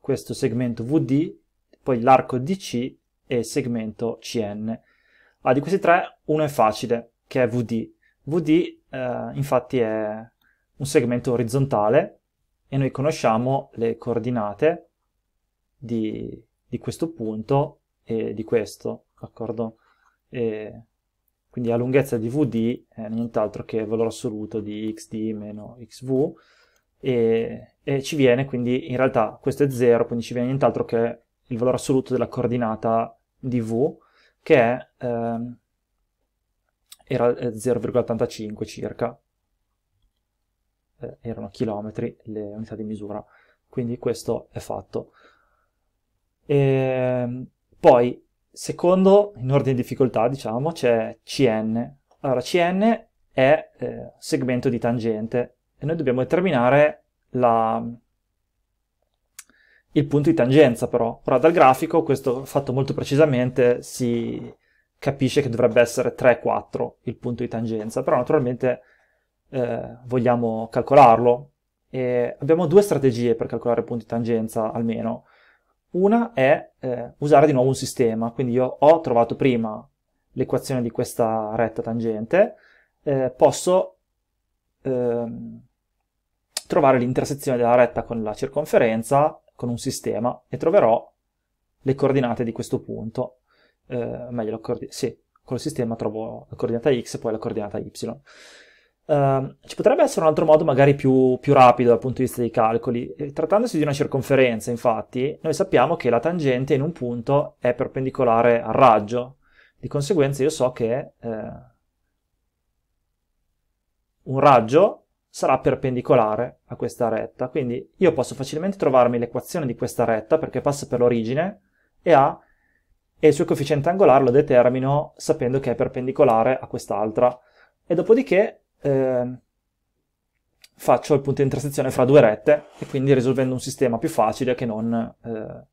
questo segmento VD, poi l'arco DC e il segmento CN. Ah, di questi tre, uno è facile, che è VD. VD, eh, infatti, è un segmento orizzontale e noi conosciamo le coordinate di, di questo punto e di questo, d'accordo? E quindi la lunghezza di VD è nient'altro che il valore assoluto di XD meno XV, e, e, ci viene quindi, in realtà questo è 0, quindi ci viene nient'altro che il valore assoluto della coordinata di V, che è, ehm, eh, era 0,85 circa, eh, erano chilometri le unità di misura, quindi questo è fatto. E, ehm, poi Secondo, in ordine di difficoltà, diciamo, c'è CN. Allora, CN è eh, segmento di tangente e noi dobbiamo determinare la... il punto di tangenza però. Però dal grafico, questo fatto molto precisamente, si capisce che dovrebbe essere 3, 4 il punto di tangenza, però naturalmente eh, vogliamo calcolarlo. E abbiamo due strategie per calcolare il punto di tangenza almeno. Una è eh, usare di nuovo un sistema, quindi io ho trovato prima l'equazione di questa retta tangente, eh, posso ehm, trovare l'intersezione della retta con la circonferenza, con un sistema, e troverò le coordinate di questo punto, eh, meglio, sì, col sistema trovo la coordinata x e poi la coordinata y. Ehm, ci potrebbe essere un altro modo magari più, più, rapido dal punto di vista dei calcoli. Eh, trattandosi di una circonferenza, infatti, noi sappiamo che la tangente in un punto è perpendicolare al raggio. Di conseguenza io so che eh, un raggio sarà perpendicolare a questa retta. Quindi io posso facilmente trovarmi l'equazione di questa retta perché passa per l'origine e ha e il suo coefficiente angolare lo determino sapendo che è perpendicolare a quest'altra. E dopodiché eh, faccio il punto di intersezione fra due rette e quindi risolvendo un sistema più facile che non eh,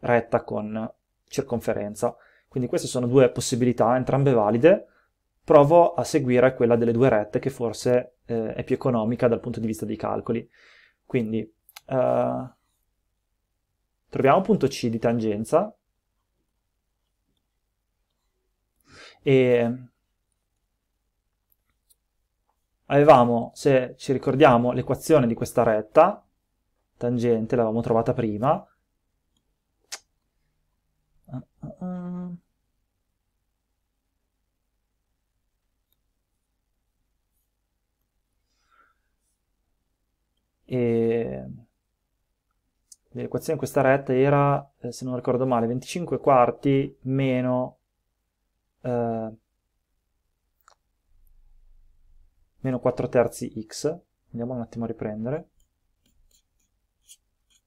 retta con circonferenza. Quindi queste sono due possibilità, entrambe valide. Provo a seguire quella delle due rette che forse eh, è più economica dal punto di vista dei calcoli. Quindi eh, troviamo punto C di tangenza e avevamo, se ci ricordiamo, l'equazione di questa retta, tangente, l'avevamo trovata prima, e l'equazione di questa retta era, eh, se non ricordo male, 25 quarti meno eh, meno 4 terzi x, andiamo un attimo a riprendere,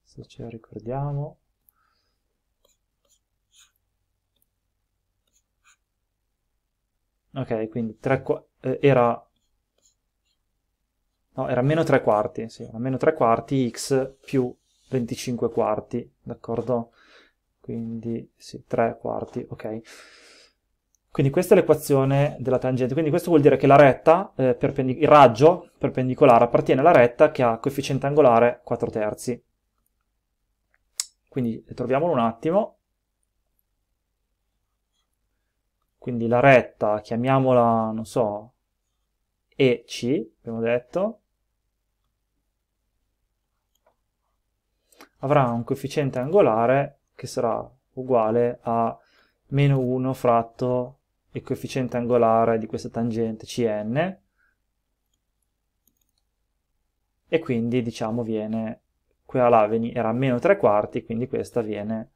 se ce la ricordiamo, ok, quindi 3, eh, era No, era meno 3 quarti, sì, era meno 3 quarti x più 25 quarti, d'accordo? Quindi sì, 3 quarti, ok. Quindi questa è l'equazione della tangente, quindi questo vuol dire che la retta, eh, il raggio perpendicolare appartiene alla retta che ha coefficiente angolare 4 terzi. Quindi troviamolo un attimo. Quindi la retta, chiamiamola, non so, EC, abbiamo detto, avrà un coefficiente angolare che sarà uguale a meno 1 fratto il coefficiente angolare di questa tangente Cn e quindi diciamo viene quella là era meno 3 quarti quindi questa viene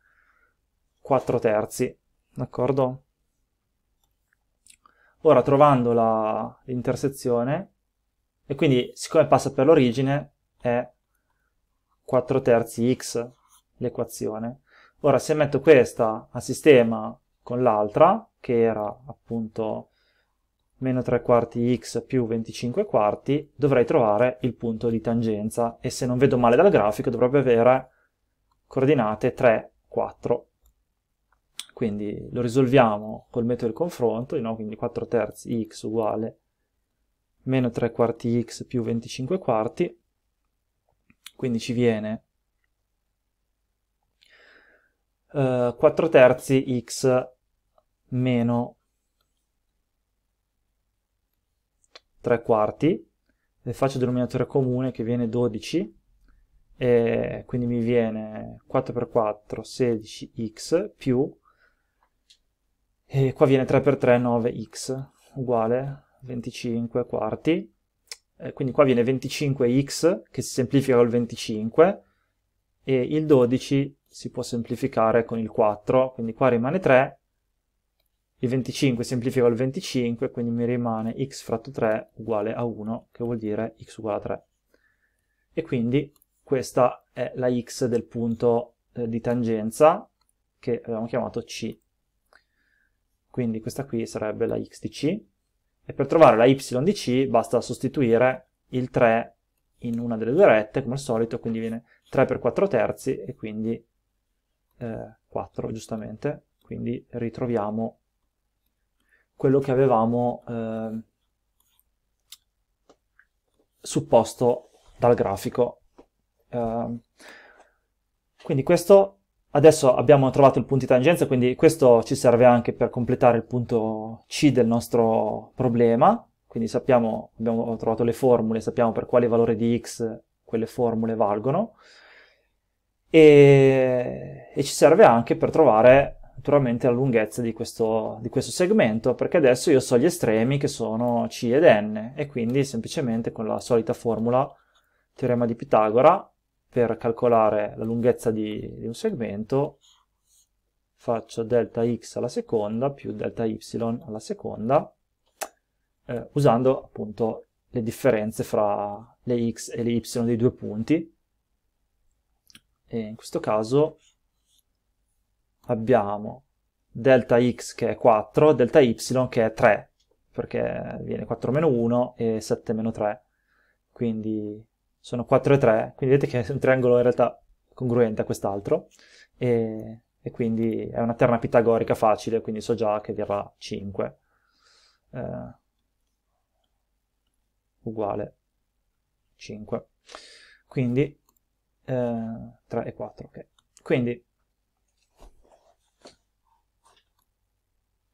4 terzi d'accordo? ora trovando l'intersezione e quindi siccome passa per l'origine è 4 terzi x l'equazione ora se metto questa a sistema con l'altra, che era appunto meno 3 quarti x più 25 quarti, dovrei trovare il punto di tangenza e se non vedo male dal grafico dovrebbe avere coordinate 3, 4. Quindi lo risolviamo col metodo del confronto, no? quindi 4 terzi x uguale meno 3 quarti x più 25 quarti, quindi ci viene 4 eh, terzi x meno 3 quarti, e faccio il denominatore comune che viene 12, e quindi mi viene 4 per 4, 16x più, e qua viene 3 per 3, 9x uguale 25 quarti, e quindi qua viene 25x che si semplifica col 25, e il 12 si può semplificare con il 4, quindi qua rimane 3, il 25 semplifico il 25, quindi mi rimane x fratto 3 uguale a 1, che vuol dire x uguale a 3. E quindi questa è la x del punto eh, di tangenza che abbiamo chiamato C. Quindi questa qui sarebbe la x di C. E per trovare la y di C basta sostituire il 3 in una delle due rette, come al solito, quindi viene 3 per 4 terzi e quindi eh, 4 giustamente, quindi ritroviamo quello che avevamo eh, supposto dal grafico. Eh, quindi questo, adesso abbiamo trovato il punto di tangenza, quindi questo ci serve anche per completare il punto C del nostro problema, quindi sappiamo, abbiamo trovato le formule, sappiamo per quale valore di x quelle formule valgono, e, e ci serve anche per trovare naturalmente la lunghezza di questo, di questo, segmento, perché adesso io so gli estremi che sono C ed N, e quindi semplicemente con la solita formula, teorema di Pitagora, per calcolare la lunghezza di, di un segmento, faccio delta x alla seconda più delta y alla seconda, eh, usando appunto le differenze fra le x e le y dei due punti, e in questo caso abbiamo delta x che è 4, delta y che è 3, perché viene 4 meno 1 e 7 meno 3, quindi sono 4 e 3, quindi vedete che è un triangolo in realtà congruente a quest'altro, e, e, quindi è una terna pitagorica facile, quindi so già che verrà 5, eh, uguale 5. Quindi 3 eh, e 4, ok. Quindi,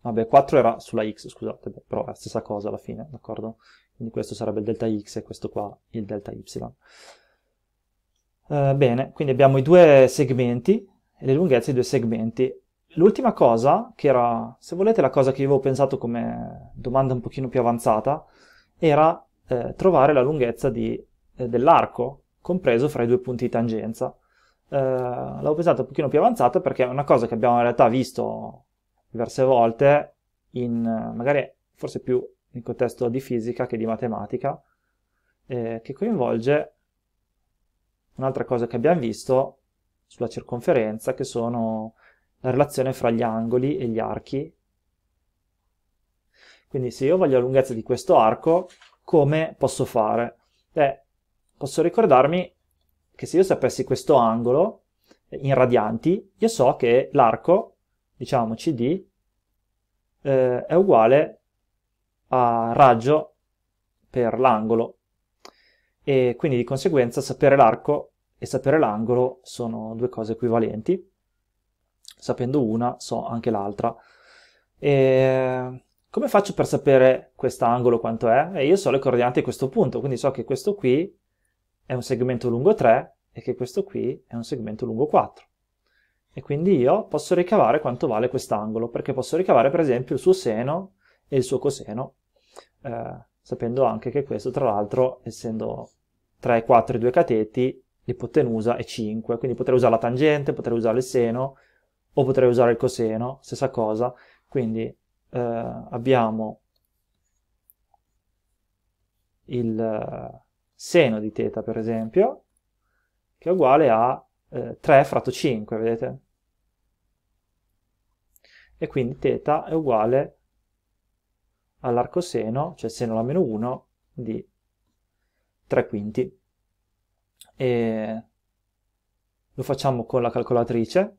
vabbè, 4 era sulla x, scusate, però è la stessa cosa alla fine, d'accordo? Quindi questo sarebbe il delta x e questo qua il delta y. Eh, bene, quindi abbiamo i due segmenti e le lunghezze dei due segmenti. L'ultima cosa, che era, se volete, la cosa che io avevo pensato come domanda un pochino più avanzata, era eh, trovare la lunghezza eh, dell'arco compreso fra i due punti di tangenza. Eh, l'avevo pensata un pochino più avanzata perché è una cosa che abbiamo in realtà visto diverse volte, in, eh, magari forse più in contesto di fisica che di matematica, eh, che coinvolge un'altra cosa che abbiamo visto sulla circonferenza, che sono la relazione fra gli angoli e gli archi. Quindi se io voglio la lunghezza di questo arco, come posso fare? Beh, posso ricordarmi che se io sapessi questo angolo eh, in radianti, io so che l'arco, diciamo CD, eh, è uguale a raggio per l'angolo. E quindi di conseguenza sapere l'arco e sapere l'angolo sono due cose equivalenti. Sapendo una, so anche l'altra. E come faccio per sapere quest'angolo quanto è? E io so le coordinate di questo punto, quindi so che questo qui è un segmento lungo 3 e che questo qui è un segmento lungo 4. E quindi io posso ricavare quanto vale quest'angolo, perché posso ricavare per esempio il suo seno e il suo coseno, eh, sapendo anche che questo tra l'altro, essendo 3, 4 i due cateti, l'ipotenusa è 5, quindi potrei usare la tangente, potrei usare il seno o potrei usare il coseno, stessa cosa. Quindi eh, abbiamo il seno di teta, per esempio, che è uguale a eh, 3 fratto 5, vedete? E quindi teta è uguale all'arcoseno, cioè seno alla meno 1, di 3 quinti. E lo facciamo con la calcolatrice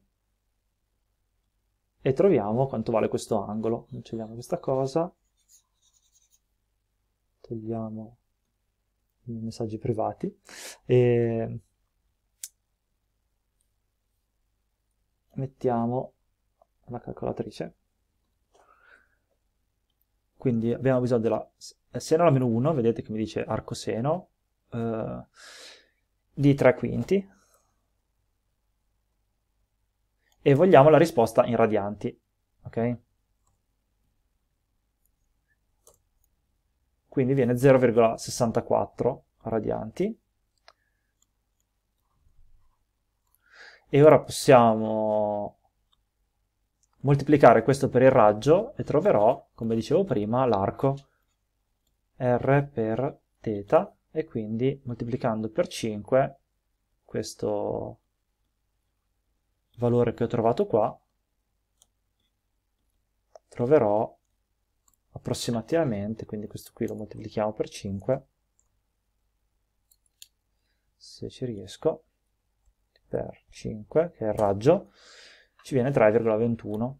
e troviamo quanto vale questo angolo. Cancelliamo questa cosa, togliamo messaggi privati. E mettiamo la calcolatrice. Quindi abbiamo bisogno della seno alla meno 1, vedete che mi dice arcoseno, eh, di 3 quinti, e vogliamo la risposta in radianti, ok? quindi viene 0,64 radianti. E ora possiamo moltiplicare questo per il raggio e troverò, come dicevo prima, l'arco R per θ e quindi moltiplicando per 5 questo valore che ho trovato qua troverò approssimativamente, quindi questo qui lo moltiplichiamo per 5, se ci riesco, per 5, che è il raggio, ci viene 3,21.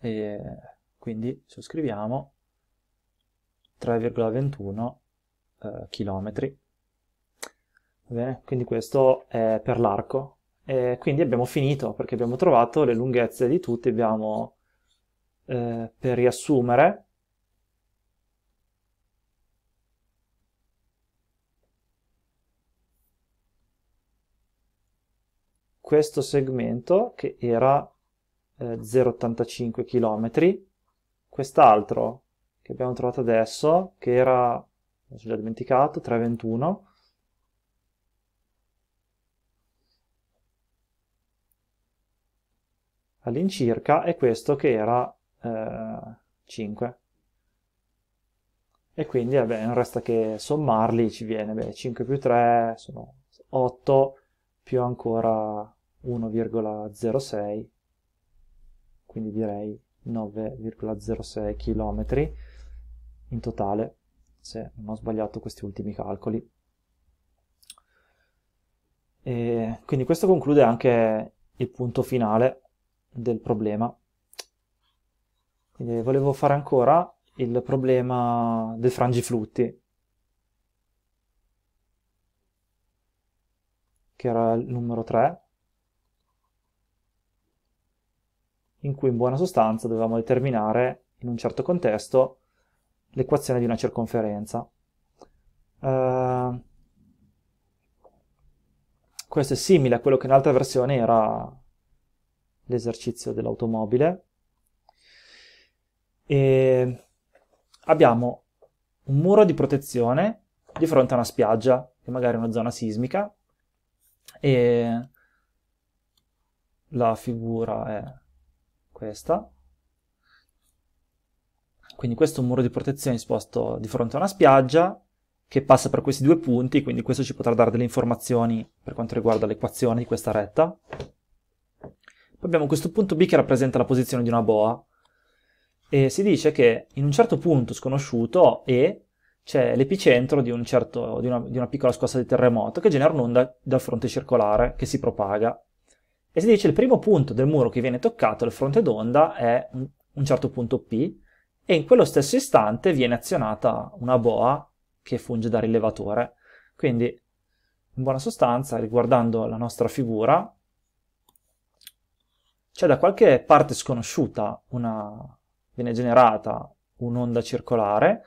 E quindi scriviamo 3,21 eh, chilometri. Va bene? Quindi questo è per l'arco, e quindi abbiamo finito perché abbiamo trovato le lunghezze di tutti, abbiamo eh, per riassumere questo segmento che era eh, 0,85 km, quest'altro che abbiamo trovato adesso che era, ho già dimenticato, all'incirca e questo che era eh, 5 e quindi vabbè, non resta che sommarli ci viene beh, 5 più 3 sono 8 più ancora 1,06 quindi direi 9,06 km in totale se non ho sbagliato questi ultimi calcoli e quindi questo conclude anche il punto finale del problema. Quindi volevo fare ancora il problema del frangiflutti, che era il numero 3, in cui in buona sostanza dovevamo determinare in un certo contesto l'equazione di una circonferenza. Uh, questo è simile a quello che in altre versioni era l'esercizio dell'automobile. E abbiamo un muro di protezione di fronte a una spiaggia, che magari è una zona sismica, e la figura è questa. Quindi questo è un muro di protezione disposto di fronte a una spiaggia che passa per questi due punti, quindi questo ci potrà dare delle informazioni per quanto riguarda l'equazione di questa retta. Poi abbiamo questo punto B che rappresenta la posizione di una boa e si dice che in un certo punto sconosciuto E c'è l'epicentro di, un certo, di, una, di, una, piccola scossa di terremoto che genera un'onda dal fronte circolare che si propaga. E si dice che il primo punto del muro che viene toccato, il fronte d'onda, è un, un certo punto P e in quello stesso istante viene azionata una boa che funge da rilevatore. Quindi, in buona sostanza, riguardando la nostra figura, c'è cioè, da qualche parte sconosciuta una... viene generata un'onda circolare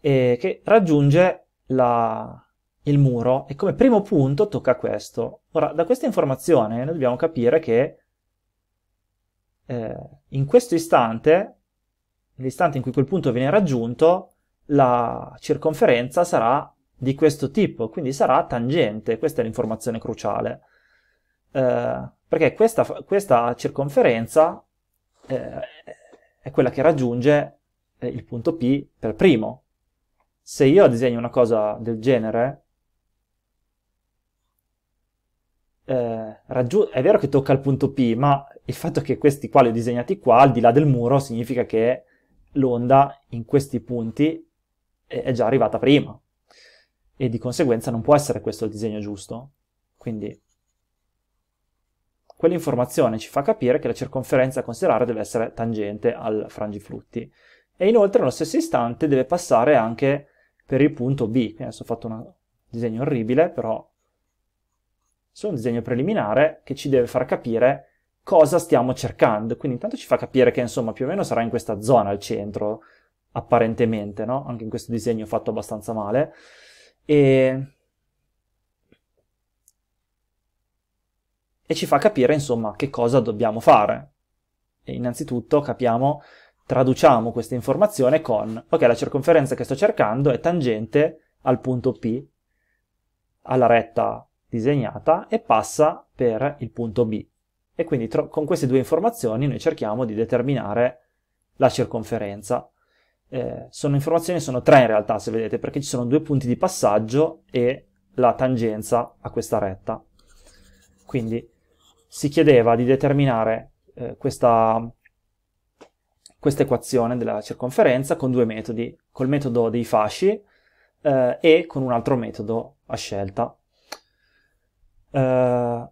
eh, che raggiunge la... il muro e come primo punto tocca questo. Ora, da questa informazione noi dobbiamo capire che eh, in questo istante, nell'istante in cui quel punto viene raggiunto, la circonferenza sarà di questo tipo, quindi sarà tangente, questa è l'informazione cruciale. Eh, perché questa, questa circonferenza eh, è quella che raggiunge eh, il punto P per primo. Se io disegno una cosa del genere, eh, è vero che tocca il punto P, ma il fatto che questi qua li ho disegnati qua, al di là del muro, significa che l'onda in questi punti è, è già arrivata prima. E di conseguenza non può essere questo il disegno giusto. Quindi Quell'informazione ci fa capire che la circonferenza a considerare deve essere tangente al frangiflutti. E inoltre nello stesso istante deve passare anche per il punto B. Adesso ho fatto un disegno orribile, però sono un disegno preliminare che ci deve far capire cosa stiamo cercando. Quindi intanto ci fa capire che insomma più o meno sarà in questa zona al centro, apparentemente, no? Anche in questo disegno ho fatto abbastanza male. E e ci fa capire insomma che cosa dobbiamo fare. E innanzitutto capiamo, traduciamo questa informazione con, ok, la circonferenza che sto cercando è tangente al punto P, alla retta disegnata, e passa per il punto B. E quindi tro- con queste due informazioni noi cerchiamo di determinare la circonferenza. Eh, sono informazioni, sono tre in realtà se vedete, perché ci sono due punti di passaggio e la tangenza a questa retta. Quindi si chiedeva di determinare eh, questa, questa equazione della circonferenza con due metodi, col metodo dei fasci eh, e con un altro metodo a scelta. Eh,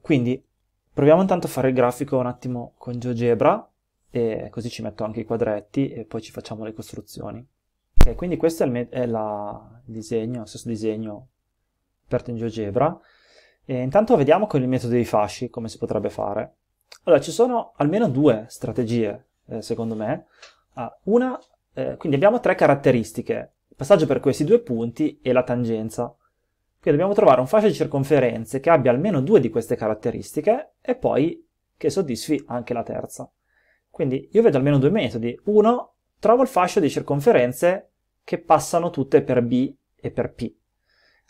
quindi proviamo intanto a fare il grafico un attimo con GeoGebra e così ci metto anche i quadretti e poi ci facciamo le costruzioni. Ok, quindi questo è il, è la, disegno, lo stesso disegno aperto in GeoGebra e intanto vediamo con il metodo dei fasci come si potrebbe fare. Allora, ci sono almeno due strategie, eh, secondo me. Ah, una, eh, quindi abbiamo tre caratteristiche, il passaggio per questi due punti e la tangenza. Quindi dobbiamo trovare un fascio di circonferenze che abbia almeno due di queste caratteristiche e poi che soddisfi anche la terza. Quindi io vedo almeno due metodi. Uno, trovo il fascio di circonferenze che passano tutte per B e per P.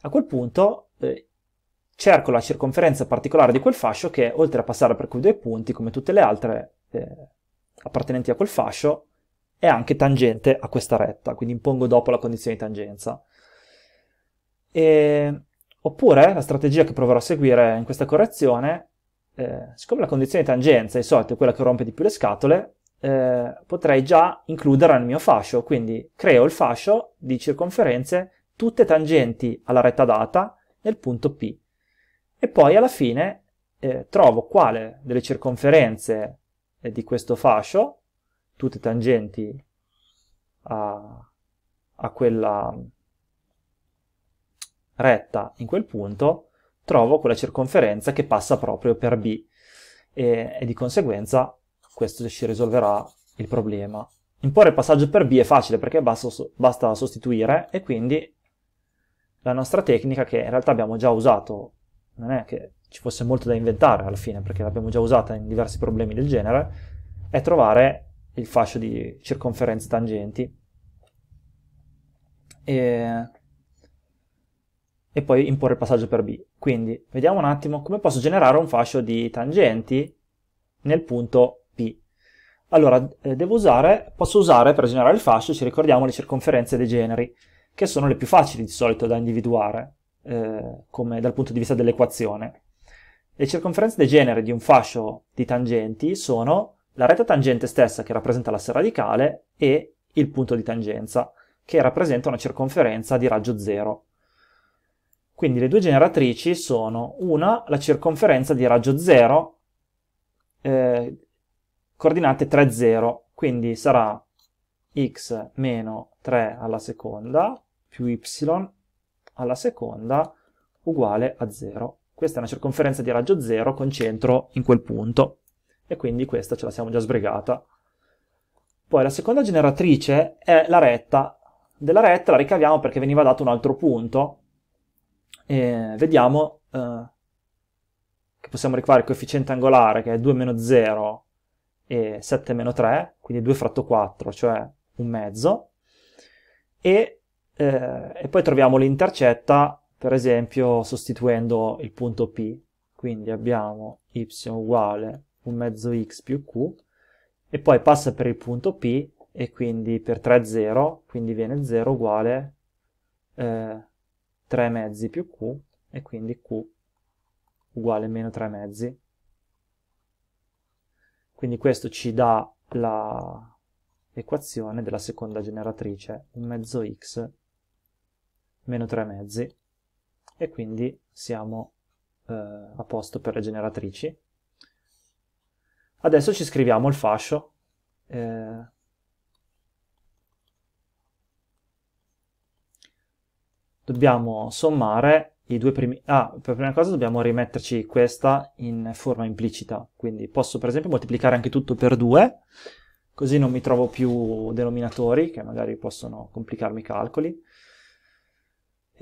A quel punto eh, cerco la circonferenza particolare di quel fascio che, oltre a passare per quei due punti, come tutte le altre eh, appartenenti a quel fascio, è anche tangente a questa retta, quindi impongo dopo la condizione di tangenza. E... Oppure la strategia che proverò a seguire in questa correzione, eh, siccome la condizione di tangenza di solito è quella che rompe di più le scatole, eh, potrei già includere nel mio fascio, quindi creo il fascio di circonferenze tutte tangenti alla retta data nel punto P e poi alla fine eh, trovo quale delle circonferenze eh, di questo fascio, tutte tangenti a, a quella retta in quel punto, trovo quella circonferenza che passa proprio per B e, e, di conseguenza questo ci risolverà il problema. Imporre il passaggio per B è facile perché basta sostituire e quindi la nostra tecnica che in realtà abbiamo già usato non è che ci fosse molto da inventare alla fine, perché l'abbiamo già usata in diversi problemi del genere, è trovare il fascio di circonferenze tangenti e, e poi imporre il passaggio per B. Quindi vediamo un attimo come posso generare un fascio di tangenti nel punto P. Allora, eh, usare, posso usare per generare il fascio, ci ricordiamo, le circonferenze dei generi, che sono le più facili di solito da individuare, eh, come, dal punto di vista dell'equazione. Le circonferenze degenere di un fascio di tangenti sono la retta tangente stessa che rappresenta l'asse radicale e il punto di tangenza, che rappresenta una circonferenza di raggio 0. Quindi le due generatrici sono una, la circonferenza di raggio 0, eh, coordinate 3, 0, quindi sarà x meno 3 alla seconda più y alla seconda uguale a 0. Questa è una circonferenza di raggio 0 con centro in quel punto e quindi questa ce la siamo già sbrigata. Poi la seconda generatrice è la retta. Della retta la ricaviamo perché veniva dato un altro punto. E vediamo eh, che possiamo ricavare il coefficiente angolare che è 2 meno 0 e 7 meno 3, quindi 2 fratto 4, cioè un mezzo. E eh, e poi troviamo l'intercetta, per esempio, sostituendo il punto P. Quindi abbiamo y uguale un mezzo x più q, e poi passa per il punto P, e quindi per 3 0, quindi viene 0 uguale eh, 3 mezzi più q, e quindi q uguale meno 3 mezzi. Quindi questo ci dà l'equazione della seconda generatrice, un mezzo x meno 3 mezzi e quindi siamo eh, a posto per le generatrici. Adesso ci scriviamo il fascio. Eh, dobbiamo sommare i due primi... Ah, per prima cosa dobbiamo rimetterci questa in forma implicita, quindi posso per esempio moltiplicare anche tutto per 2, così non mi trovo più denominatori che magari possono complicarmi i calcoli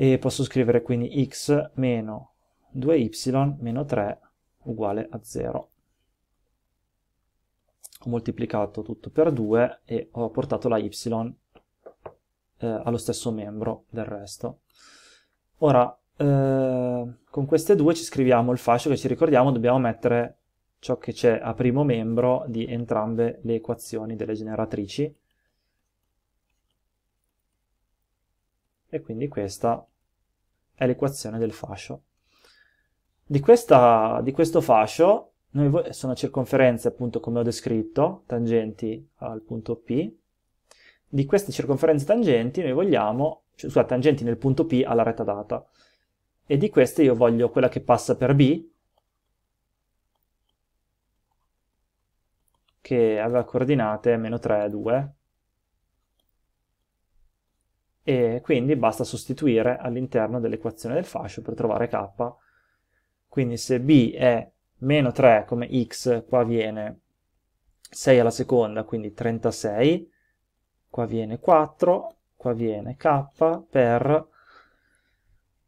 e posso scrivere quindi x meno 2y meno 3 uguale a 0. Ho moltiplicato tutto per 2 e ho portato la y eh, allo stesso membro del resto. Ora, eh, con queste due ci scriviamo il fascio che ci ricordiamo dobbiamo mettere ciò che c'è a primo membro di entrambe le equazioni delle generatrici. E quindi questa è l'equazione del fascio. Di, questa, di questo fascio noi, sono circonferenze, appunto, come ho descritto, tangenti al punto P. Di queste circonferenze tangenti noi vogliamo, cioè, scusate, tangenti nel punto P alla retta data. E di queste io voglio quella che passa per B, che aveva coordinate meno 3, 2, e quindi basta sostituire all'interno dell'equazione del fascio per trovare k. Quindi se b è meno 3 come x, qua viene 6 alla seconda, quindi 36, qua viene 4, qua viene k per...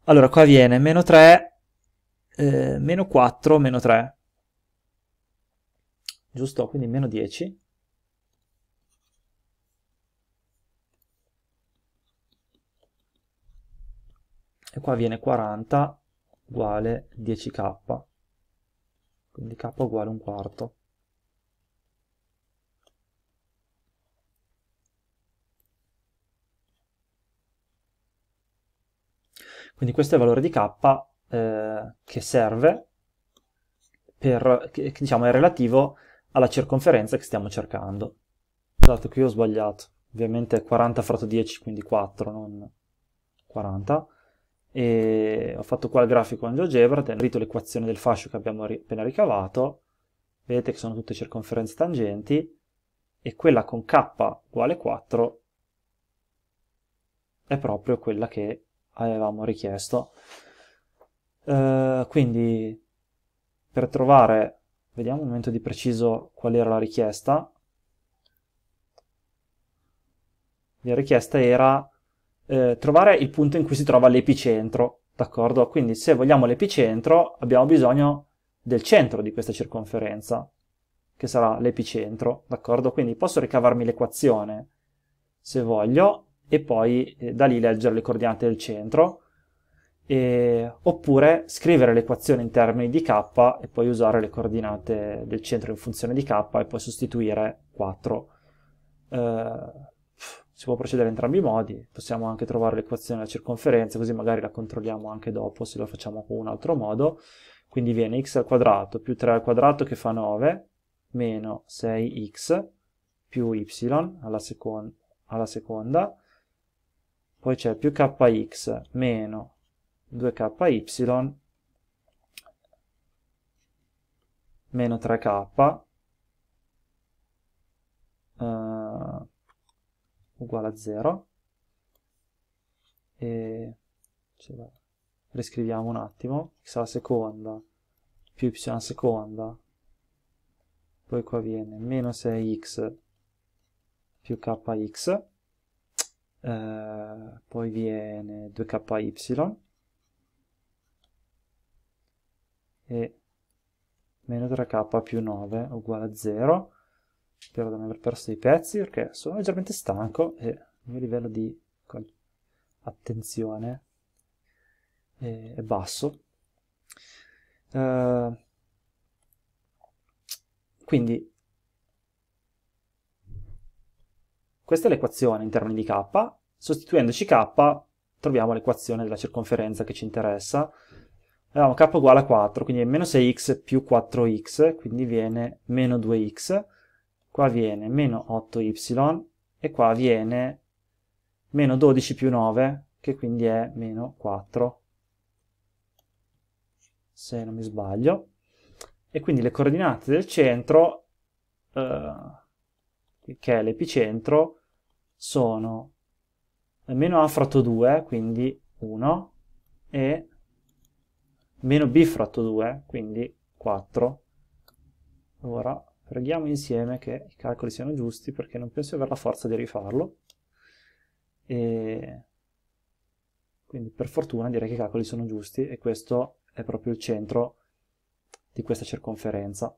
Allora, qua viene meno 3, eh, meno 4, meno 3, giusto? Quindi meno 10, e qua viene 40 uguale 10k quindi k uguale un quarto quindi questo è il valore di k eh, che serve per, che, diciamo, è relativo alla circonferenza che stiamo cercando. Scusate, qui ho sbagliato. Ovviamente 40 fratto 10, quindi 4, non 40 e ho fatto qua il grafico in angiogebra, tenrito l'equazione del fascio che abbiamo ri appena ricavato, vedete che sono tutte circonferenze tangenti, e quella con k uguale 4 è proprio quella che avevamo richiesto. Uh, quindi per trovare, vediamo un momento di preciso qual era la richiesta, la richiesta era eh, trovare il punto in cui si trova l'epicentro, d'accordo? Quindi se vogliamo l'epicentro abbiamo bisogno del centro di questa circonferenza, che sarà l'epicentro, d'accordo? Quindi posso ricavarmi l'equazione se voglio e poi eh, da lì leggere le coordinate del centro, e, oppure scrivere l'equazione in termini di k e poi usare le coordinate del centro in funzione di k e poi sostituire 4. Eh, si può procedere in entrambi i modi, possiamo anche trovare l'equazione della circonferenza, così magari la controlliamo anche dopo se lo facciamo con un altro modo, quindi viene x al quadrato più 3 al quadrato che fa 9, meno 6x più y alla, secon alla seconda, poi c'è più kx meno 2ky meno 3k, uguale a 0 e cioè, riscriviamo un attimo x alla seconda più y alla seconda poi qua viene meno 6x più kx eh, poi viene 2ky e meno 3k più 9 uguale a 0 spero di non aver perso i pezzi perché sono leggermente stanco e il mio livello di attenzione è, è basso. Uh, quindi Questa è l'equazione in termini di k, sostituendoci k troviamo l'equazione della circonferenza che ci interessa. abbiamo k uguale a 4, quindi è meno 6x più 4x, quindi viene meno 2x qua viene meno 8y e qua viene meno 12 più 9 che quindi è meno 4 se non mi sbaglio e quindi le coordinate del centro eh, che è l'epicentro sono meno a fratto 2 quindi 1 e meno b fratto 2 quindi 4 ora Preghiamo insieme che i calcoli siano giusti perché non penso di avere la forza di rifarlo. E quindi per fortuna direi che i calcoli sono giusti e questo è proprio il centro di questa circonferenza.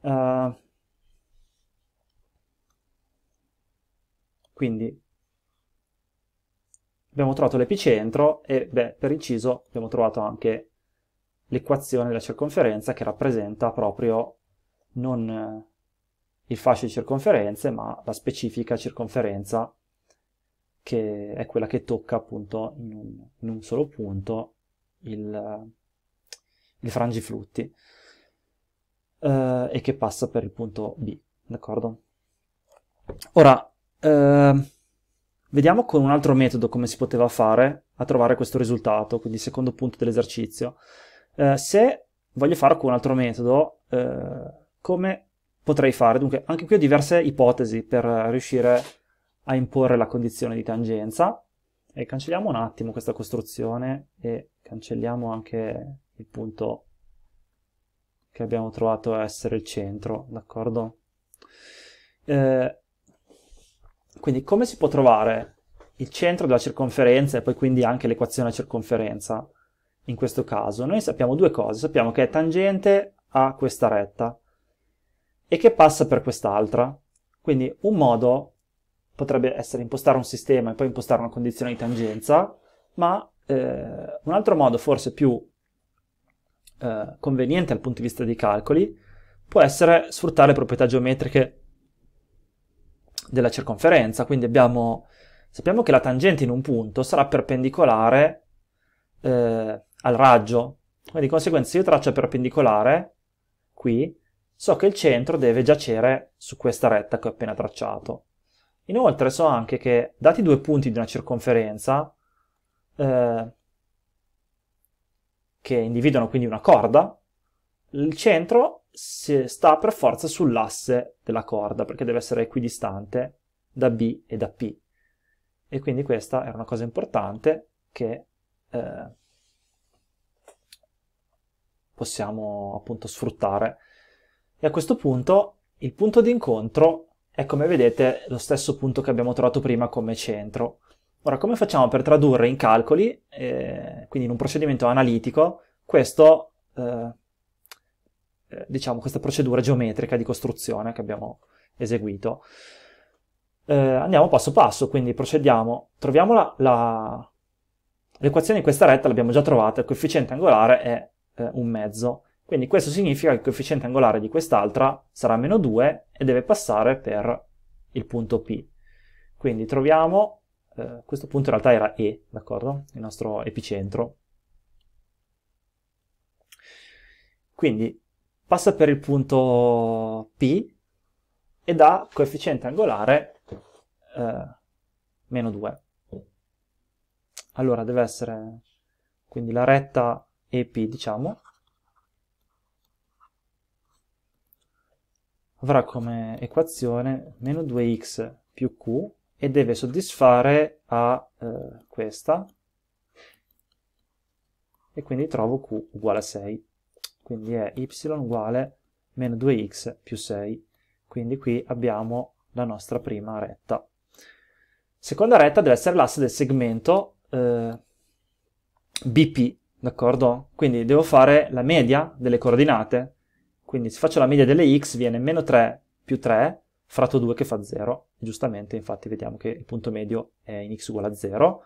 Uh, quindi abbiamo trovato l'epicentro e beh, per inciso abbiamo trovato anche l'equazione della circonferenza che rappresenta proprio non eh, il fascio di circonferenze, ma la specifica circonferenza che è quella che tocca appunto in un, in un solo punto il, il frangiflutti eh, e che passa per il punto B, d'accordo? Ora, eh, vediamo con un altro metodo come si poteva fare a trovare questo risultato, quindi il secondo punto dell'esercizio. Eh, se voglio fare con un altro metodo, eh, come potrei fare? Dunque, anche qui ho diverse ipotesi per riuscire a imporre la condizione di tangenza. E cancelliamo un attimo questa costruzione e cancelliamo anche il punto che abbiamo trovato essere il centro, d'accordo? Eh, quindi come si può trovare il centro della circonferenza e poi quindi anche l'equazione a circonferenza in questo caso? Noi sappiamo due cose, sappiamo che è tangente a questa retta, e che passa per quest'altra. Quindi un modo potrebbe essere impostare un sistema e poi impostare una condizione di tangenza, ma eh, un altro modo forse più eh, conveniente dal punto di vista dei calcoli può essere sfruttare le proprietà geometriche della circonferenza. Quindi abbiamo, sappiamo che la tangente in un punto sarà perpendicolare eh, al raggio, quindi di conseguenza se io traccio perpendicolare qui, So che il centro deve giacere su questa retta che ho appena tracciato. Inoltre so anche che, dati due punti di una circonferenza, eh, che individuano quindi una corda, il centro sta per forza sull'asse della corda, perché deve essere equidistante da B e da P. E quindi questa era una cosa importante che eh, possiamo appunto sfruttare e a questo punto il punto di incontro è come vedete lo stesso punto che abbiamo trovato prima come centro. Ora, come facciamo per tradurre in calcoli, eh, quindi in un procedimento analitico, questo, eh, eh diciamo, questa procedura geometrica di costruzione che abbiamo eseguito? Eh, andiamo passo passo, quindi procediamo, troviamo l'equazione di questa retta, l'abbiamo già trovata, il coefficiente angolare è eh, un mezzo. Quindi questo significa che il coefficiente angolare di quest'altra sarà meno 2 e deve passare per il punto P. Quindi troviamo, eh, questo punto in realtà era E, d'accordo? Il nostro epicentro. Quindi passa per il punto P e dà coefficiente angolare eh, meno 2. Allora deve essere quindi la retta EP, diciamo, avrà come equazione meno 2x più q e deve soddisfare a eh, questa e quindi trovo q uguale a 6 quindi è y uguale meno 2x più 6 quindi qui abbiamo la nostra prima retta seconda retta deve essere l'asse del segmento eh, BP d'accordo? quindi devo fare la media delle coordinate quindi se faccio la media delle x viene meno 3 più 3 fratto 2 che fa 0. giustamente infatti vediamo che il punto medio è in x uguale a 0.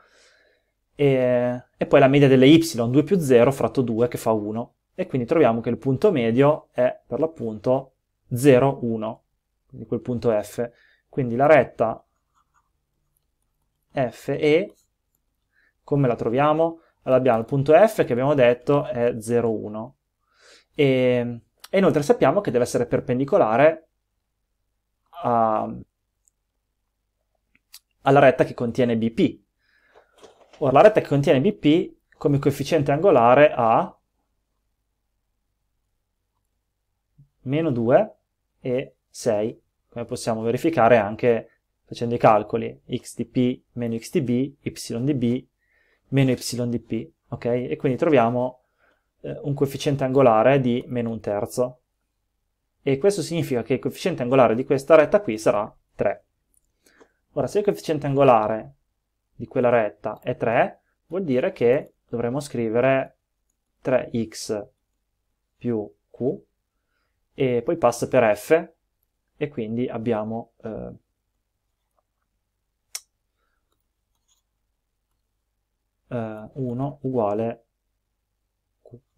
E, e poi la media delle y, 2 più 0 fratto 2 che fa 1. E quindi troviamo che il punto medio è per l'appunto 0, 1, quindi quel punto F. Quindi la retta f e come la troviamo? Allora abbiamo il punto F che abbiamo detto è 0, 1. E e inoltre sappiamo che deve essere perpendicolare a, alla retta che contiene BP. Ora, la retta che contiene BP come coefficiente angolare ha meno 2 e 6, come possiamo verificare anche facendo i calcoli x di xdp meno xdb, ydb meno p, ok? E quindi troviamo eh, un coefficiente angolare di meno un terzo. E questo significa che il coefficiente angolare di questa retta qui sarà 3. Ora, se il coefficiente angolare di quella retta è 3, vuol dire che dovremo scrivere 3x più q, e poi passa per f, e quindi abbiamo... Eh, eh, 1 uguale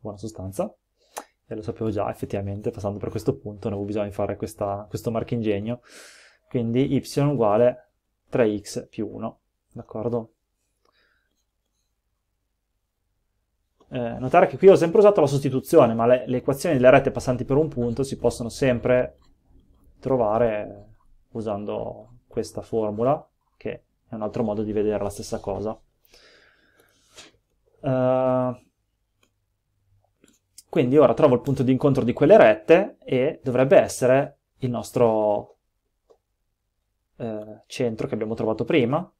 buona sostanza. E lo sapevo già, effettivamente, passando per questo punto, non avevo bisogno di fare questa, questo marchingegno. Quindi y uguale 3x più 1, d'accordo? Eh, notare che qui ho sempre usato la sostituzione, ma le, le, equazioni delle rette passanti per un punto si possono sempre trovare usando questa formula, che è un altro modo di vedere la stessa cosa. Uh, quindi ora trovo il punto di incontro di quelle rette e dovrebbe essere il nostro eh, centro che abbiamo trovato prima.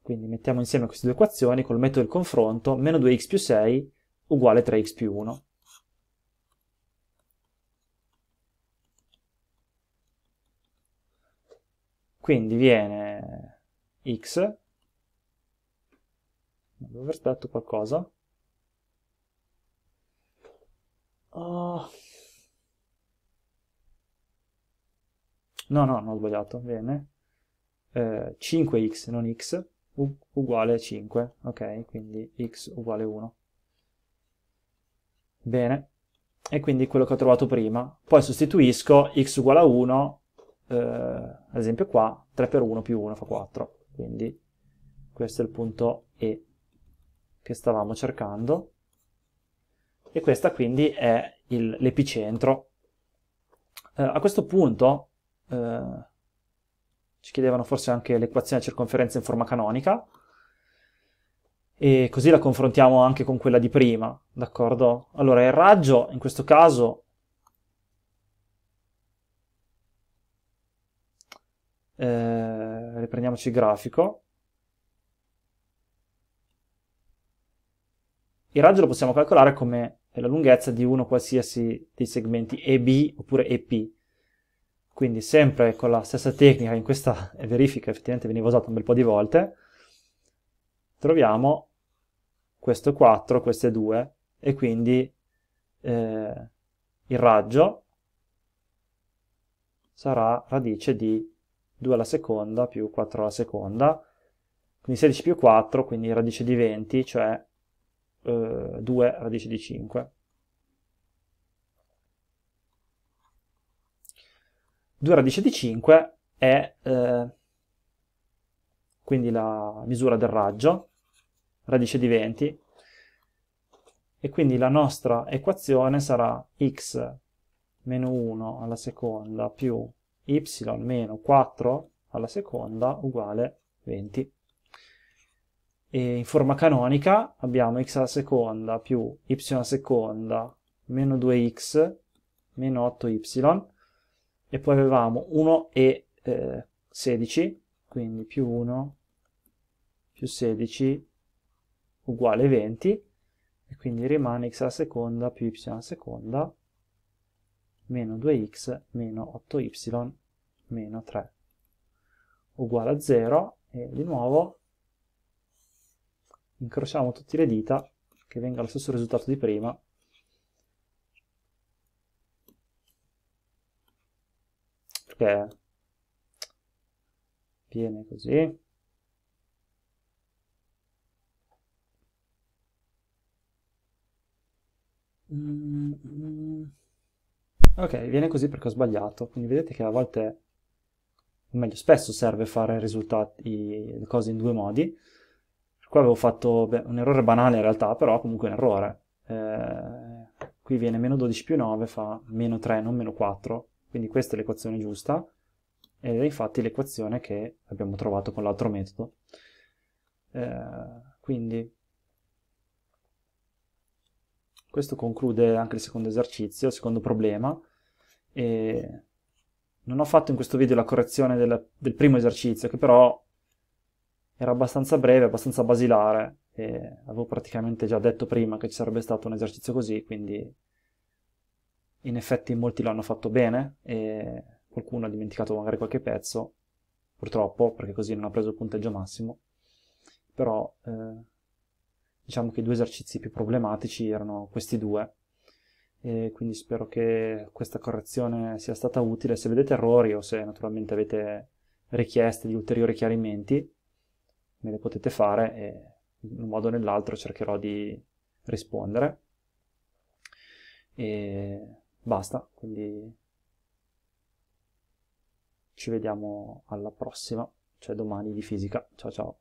Quindi mettiamo insieme queste due equazioni col metodo del confronto, meno 2x più 6 uguale 3x più 1. Quindi viene x, non avevo detto qualcosa, Oh. No, no, non ho sbagliato, bene. Eh, 5x, non x, u- uguale 5, ok? Quindi x uguale 1. Bene, e quindi quello che ho trovato prima. Poi sostituisco x uguale a 1, eh, ad esempio qua, 3 per 1 più 1 fa 4. Quindi questo è il punto E che stavamo cercando e questa quindi è il, l'epicentro. Eh, a questo punto eh, ci chiedevano forse anche l'equazione circonferenza in forma canonica e così la confrontiamo anche con quella di prima, d'accordo? Allora il raggio in questo caso eh, riprendiamoci il grafico il raggio lo possiamo calcolare come è la lunghezza di uno qualsiasi dei segmenti EB oppure EP. Quindi sempre con la stessa tecnica, in questa verifica effettivamente veniva usata un bel po' di volte, troviamo questo 4, queste 2 e quindi eh, il raggio sarà radice di 2 alla seconda più 4 alla seconda, quindi 16 più 4, quindi radice di 20, cioè 2 eh, radice di 5. 2 radice di 5 è eh, quindi la misura del raggio, radice di 20, e quindi la nostra equazione sarà x meno 1 alla seconda più y meno 4 alla seconda uguale 20 e in forma canonica abbiamo x alla seconda più y alla seconda meno 2x meno 8y e poi avevamo 1 e eh, 16 quindi più 1 più 16 uguale 20 e quindi rimane x alla seconda più y alla seconda meno 2x meno 8y meno 3 uguale a 0 e di nuovo incrociamo tutte le dita che venga lo stesso risultato di prima perché viene così ok viene così perché ho sbagliato quindi vedete che a volte o meglio spesso serve fare risultati, le cose in due modi Qua avevo fatto beh, un errore banale in realtà, però comunque un errore. Eh, qui viene meno 12 più 9 fa meno 3, non meno 4. Quindi questa è l'equazione giusta ed è infatti l'equazione che abbiamo trovato con l'altro metodo. Eh, quindi questo conclude anche il secondo esercizio, il secondo problema. E non ho fatto in questo video la correzione del, del primo esercizio, che però era abbastanza breve, abbastanza basilare e avevo praticamente già detto prima che ci sarebbe stato un esercizio così, quindi in effetti molti l'hanno fatto bene e qualcuno ha dimenticato magari qualche pezzo, purtroppo, perché così non ha preso il punteggio massimo, però eh, diciamo che i due esercizi più problematici erano questi due. E quindi spero che questa correzione sia stata utile. Se vedete errori o se naturalmente avete richieste di ulteriori chiarimenti, me le potete fare e in un modo o nell'altro cercherò di rispondere. E basta, quindi ci vediamo alla prossima, cioè domani di fisica. Ciao ciao.